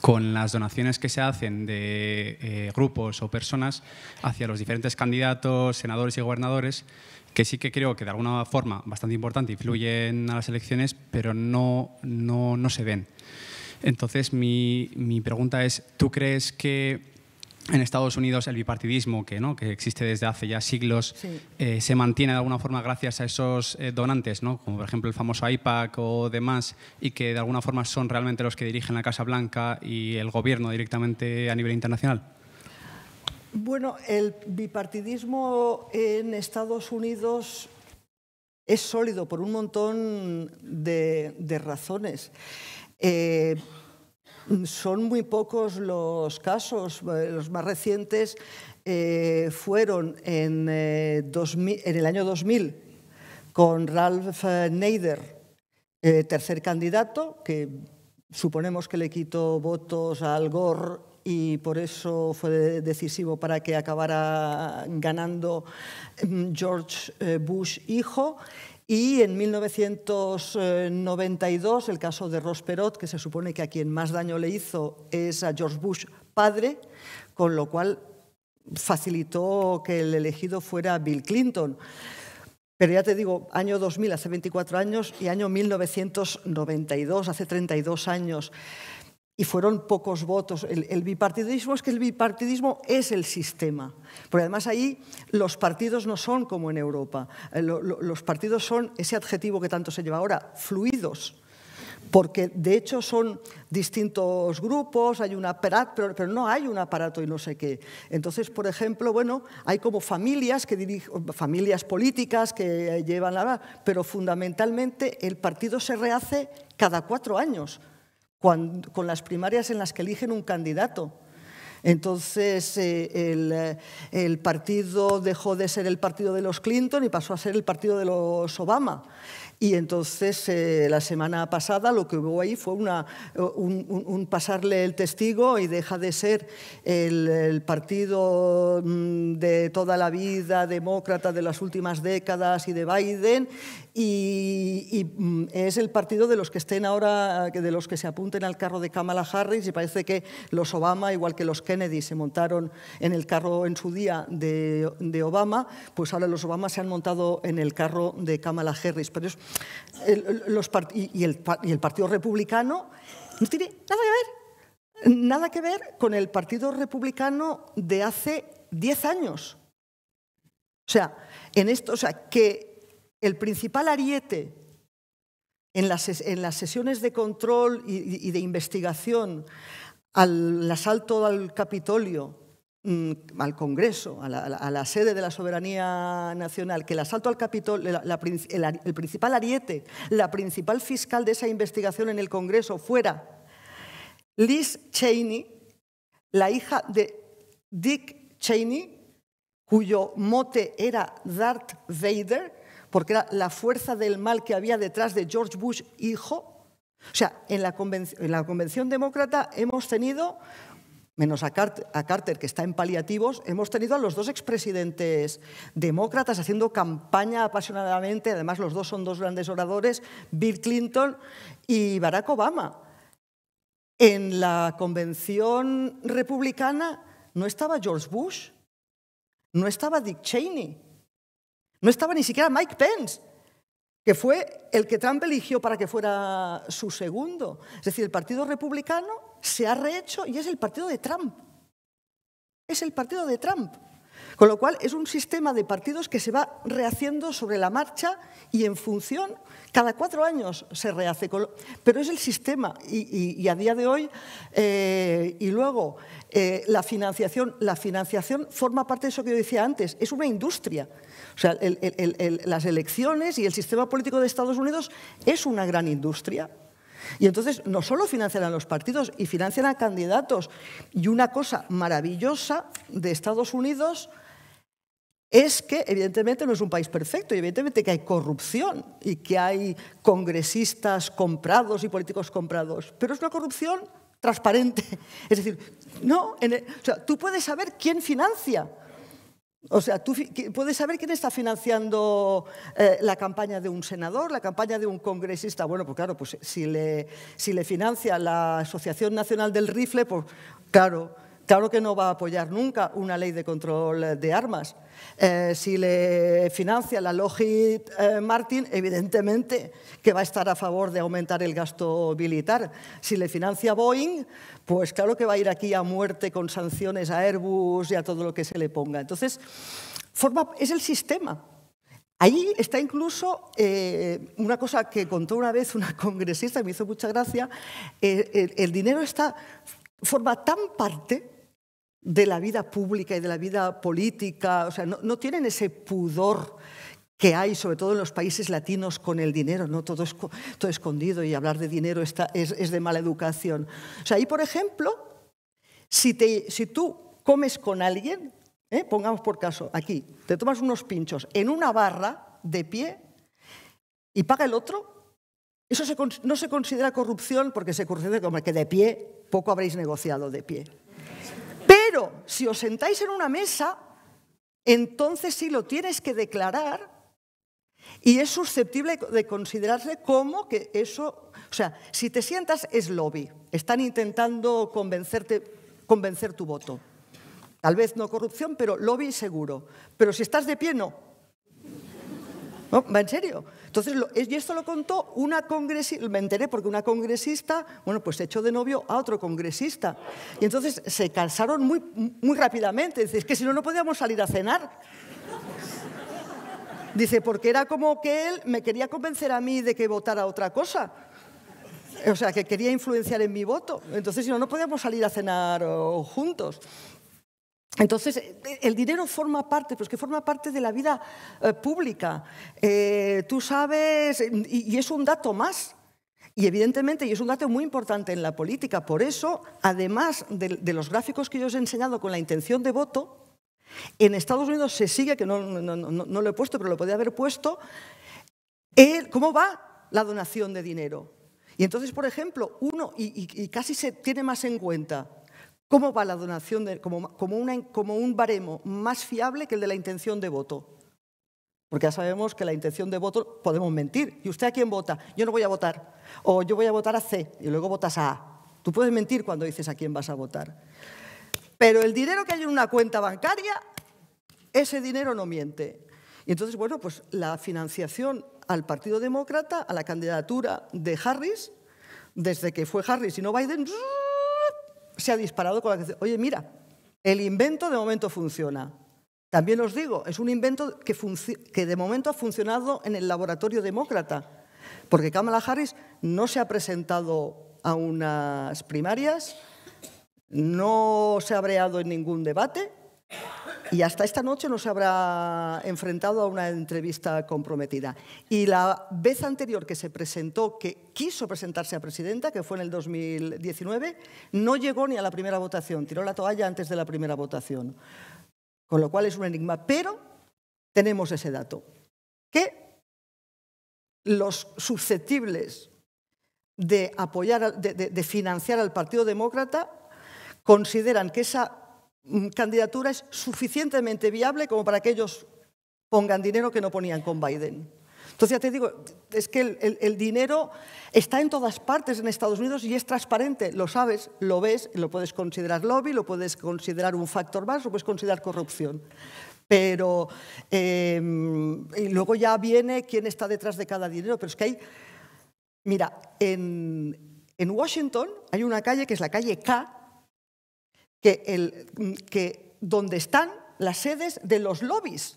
con las donaciones que se hacen de eh, grupos o personas hacia los diferentes candidatos, senadores y gobernadores, que sí que creo que de alguna forma bastante importante influyen a las elecciones, pero no, no, no se ven. Entonces mi pregunta es, ¿tú crees que en Estados Unidos el bipartidismo que, que existe desde hace ya siglos eh, se mantiene de alguna forma gracias a esos eh, donantes, como por ejemplo el famoso IPAC o demás, y que de alguna forma son realmente los que dirigen la Casa Blanca y el gobierno directamente a nivel internacional?
Bueno, el bipartidismo en Estados Unidos es sólido por un montón de, razones. Eh, son muy pocos los casos. Eh, los más recientes eh, fueron eh, en, el año 2000 con Ralph Nader, tercer candidato, que suponemos que le quitó votos a Al Gore y por eso fue decisivo para que acabara ganando mm, George Bush hijo. Y en 1992, el caso de Ross Perot, que se supone que a quien más daño le hizo es a George Bush padre, con lo cual facilitó que el elegido fuera Bill Clinton. Pero ya te digo, año 2000, hace 24 años, y año 1992, hace 32 años y fueron pocos votos. El, bipartidismo es que el bipartidismo es el sistema. Porque además ahí los partidos no son como en Europa. Eh, los partidos son ese adjetivo que tanto se lleva ahora, fluidos. Porque de hecho son distintos grupos, hay un aparato, pero, pero, no hay un aparato y no sé qué. Entonces, por ejemplo, bueno, hay como familias que dirigen, familias políticas que llevan la... Pero fundamentalmente el partido se rehace cada cuatro años, con las primarias en las que eligen un candidato. Entonces eh, eh, el, partido dejó de ser el partido de los Clinton y pasó a ser el partido de los Obama. Y entonces eh, la semana pasada lo que hubo ahí fue un, pasarle el testigo y deja de ser el, partido mm, de toda la vida, demócrata de las últimas décadas y de Biden, y, mm, es el partido de los que estén ahora, de los que se apunten al carro de Kamala Harris y parece que los Obama, igual que los Kennedy, se montaron en el carro en su día de, Obama, pues ahora los Obama se han montado en el carro de Kamala Harris. Pero y, el, Partido Republicano no tiene nada que ver, nada que ver con el Partido Republicano de hace 10 años. O sea, en esto, o sea, que el principal ariete en las, sesiones de control y, de investigación al asalto al Capitolio, mm, al Congreso, a la, sede de la soberanía nacional, que el asalto al Capitolio, el, el, principal ariete, la principal fiscal de esa investigación en el Congreso fuera Liz Cheney, la hija de Dick Cheney, cuyo mote era Darth Vader, porque era la fuerza del mal que había detrás de George Bush hijo. O sea, en la, convención, demócrata hemos tenido, menos a Carter, que está en paliativos, hemos tenido a los dos expresidentes demócratas haciendo campaña apasionadamente, además los dos son dos grandes oradores, Bill Clinton y Barack Obama. En la convención republicana no estaba George Bush, no estaba Dick Cheney, no estaba ni siquiera Mike Pence, que fue el que Trump eligió para que fuera su segundo. Es decir, el Partido Republicano se ha rehecho y es el partido de Trump. Es el partido de Trump. Con lo cual es un sistema de partidos que se va rehaciendo sobre la marcha y en función, cada cuatro años se rehace, pero es el sistema y, a día de hoy, eh, y luego eh, la financiación, la financiación forma parte de eso que yo decía antes, es una industria. O sea, las elecciones y el sistema político de Estados Unidos es una gran industria. Y entonces no solo financian a los partidos, y financian a candidatos. Y una cosa maravillosa de Estados Unidos es que evidentemente no es un país perfecto y evidentemente que hay corrupción y que hay congresistas comprados y políticos comprados, pero es una corrupción transparente. Es decir, no, tú puedes saber quién financia. O sea, tú puedes saber quién está financiando eh, la campaña de un senador, la campaña de un congresista. Bueno, pues claro, pues si le, si le financia la Asociación Nacional del Rifle, pues claro, Claro que no va a apoyar nunca una ley de control eh, de armas. Eh, si le financia la Lockheed eh, Martin, evidentemente que va a estar a favor de aumentar el gasto militar. Si le financia Boeing, pues claro que va a ir aquí a muerte con sanciones a Airbus y a todo lo que se le ponga. Entonces, es el sistema. Ahí está incluso una cosa que contó una vez una congresista, y me hizo mucha gracia, el dinero está, forma tan parte de la vida pública y de la vida política, o sea, no, tienen ese pudor que hay, sobre todo en los países latinos, con el dinero, no todo, es, escondido y hablar de dinero es, de mala educación. O sea, ahí, por ejemplo, si, tú comes con alguien, ¿eh? pongamos por caso, aquí, te tomas unos pinchos en una barra de pie y paga el otro, eso no se considera corrupción porque se considera como que de pie poco habréis negociado de pie. Pero si os sentáis en una mesa, entonces sí lo tienes que declarar y es susceptible de considerarse como que eso, o sea, si te sientas es lobby, están intentando convencerte, convencer tu voto. Tal vez no corrupción, pero lobby seguro. Pero si estás de pie, no. ¿Va en serio? Entonces, y esto lo contó una congresista, me enteré porque una congresista, bueno, pues se echó de novio a otro congresista. Y entonces se cansaron muy, muy rápidamente. Dice, es que si no, no podíamos salir a cenar. Dice, porque era como que él me quería convencer a mí de que votara otra cosa. O sea, que quería influenciar en mi voto. Entonces, si no, no podíamos salir a cenar juntos. Entonces, eh, el dinero forma parte, pero es que forma parte de la vida eh, pública. Eh, tú sabes, y, es un dato más, y evidentemente, y es un dato muy importante en la política, por eso, además de, los gráficos que yo os he enseñado con la intención de voto, en Estados Unidos se sigue, que no, lo he puesto, pero lo podía haber puesto, cómo va la donación de dinero. Y entonces, por ejemplo, uno, y casi se tiene más en cuenta, ¿Cómo va la donación como, como un baremo más fiable que el de la intención de voto? Porque ya sabemos que la intención de voto podemos mentir. ¿Y usted a quién vota? Yo no voy a votar. O yo voy a votar a C y luego votas a A. Tú puedes mentir cuando dices a quién vas a votar. Pero el dinero que hay en una cuenta bancaria, ese dinero no miente. Y entonces, bueno, pues la financiación al Partido Demócrata, a la candidatura de Harris, desde que fue Harris y no Biden, se ha disparado con la que oye, mira, el invento de momento funciona. También os digo, es un invento que, que de momento ha funcionado en el laboratorio demócrata, porque Kamala Harris no se ha presentado a unas primarias, no se ha breado en ningún debate, y hasta esta noche no se habrá enfrentado a una entrevista comprometida. Y la vez anterior que se presentó, que quiso presentarse a presidenta, que fue en el 2019, no llegó ni a la primera votación, tiró la toalla antes de la primera votación. Con lo cual es un enigma. Pero tenemos ese dato, que los susceptibles de, financiar al Partido Demócrata consideran que esa Mm, candidatura es suficientemente viable como para que ellos pongan dinero que no ponían con Biden. Entonces ya te digo, es que el, dinero está en todas partes en Estados Unidos y es transparente, lo sabes, lo ves, lo puedes considerar lobby, lo puedes considerar un factor más, lo puedes considerar corrupción. Pero eh, luego ya viene quién está detrás de cada dinero, pero es que hay, mira, en Washington hay una calle que es la calle K, que, el, mm, que donde están las sedes de los lobbies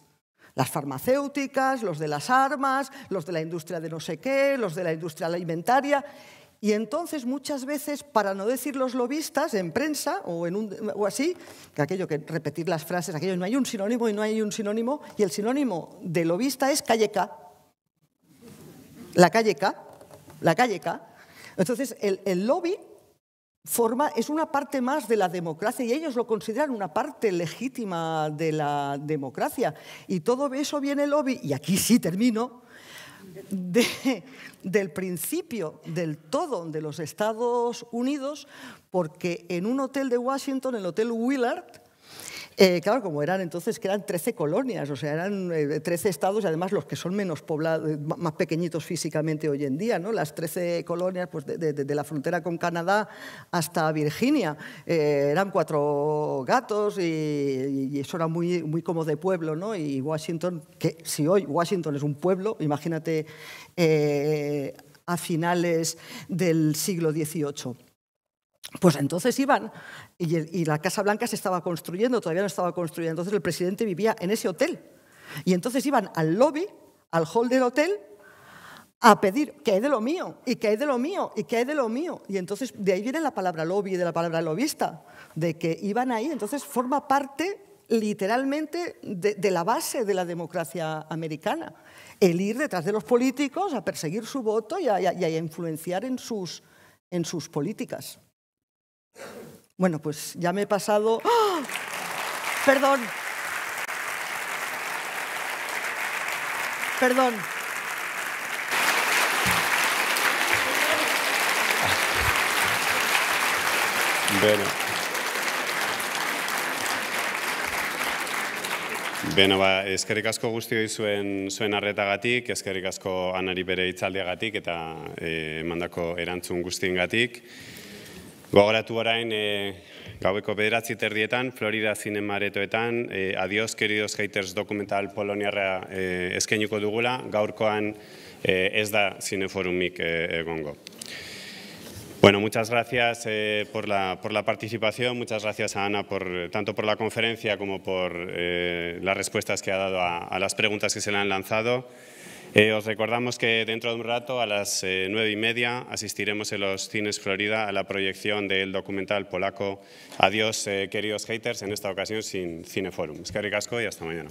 las farmacéuticas, los de las armas, los de la industria de no sé qué, los de la industria alimentaria. Y entonces muchas veces, para no decir los lobistas en prensa o, en un, o así, que aquello que repetir las frases, aquello no hay un sinónimo y no hay un sinónimo, y el sinónimo de lobista es calleca. La calleca, la calleca. Entonces el lobby forma, es una parte más de la democracia y ellos lo consideran una parte legítima de la democracia. Y todo eso viene el lobby, y aquí sí termino, del principio, del todo de los Estados Unidos, porque en un hotel de Washington, el Hotel Willard, eh, claro, como eran entonces, que eran 13 colonias, o sea, eran 13 eh, estados y además los que son menos poblados, eh, más pequeñitos físicamente hoy en día, ¿no? Las 13 colonias pues, de, la frontera con Canadá hasta Virginia. eran cuatro gatos y, eso era muy, muy como de pueblo, ¿no? Y Washington, que si hoy Washington es un pueblo, imagínate a finales del siglo XVIII. Pues entonces iban y, la Casa Blanca se estaba construyendo, todavía no estaba construida, entonces el presidente vivía en ese hotel. Y entonces iban al lobby, al hall del hotel, a pedir que hay de lo mío, y que hay de lo mío, y que hay de lo mío. Y entonces de ahí viene la palabra lobby, y de la palabra lobista, de que iban ahí, entonces forma parte literalmente de, la base de la democracia americana, el ir detrás de los políticos a perseguir su voto y a, influenciar en sus políticas. Bueno, pues ya me he pasado... ¡Oh! Perdón. Perdón.
Bueno. Beno, ba, eskerrik asko guzti hori zuen, zuen arretagatik, eskerrik asko anari bere itzaldiagatik eta e, eh, mandako erantzun guztien gatik. Gogoratu orain e, gaueko bederatzi terdietan, Florida zinemaretoetan, e, eh, adios, queridos haters dokumental poloniarra e, eskainiko dugula, gaurkoan e, ez da zineforumik e, egongo. Bueno, muchas gracias eh, por, la, por la participación, muchas gracias a Ana por, tanto por la conferencia como por eh, las respuestas que ha dado a, a las preguntas que se le han lanzado. Eh, os recordamos que dentro de un rato, a las eh, nueve y media, asistiremos en los Cines Florida a la proyección del documental polaco Adiós, eh, queridos haters, en esta ocasión sin Cineforum. Es que y hasta mañana.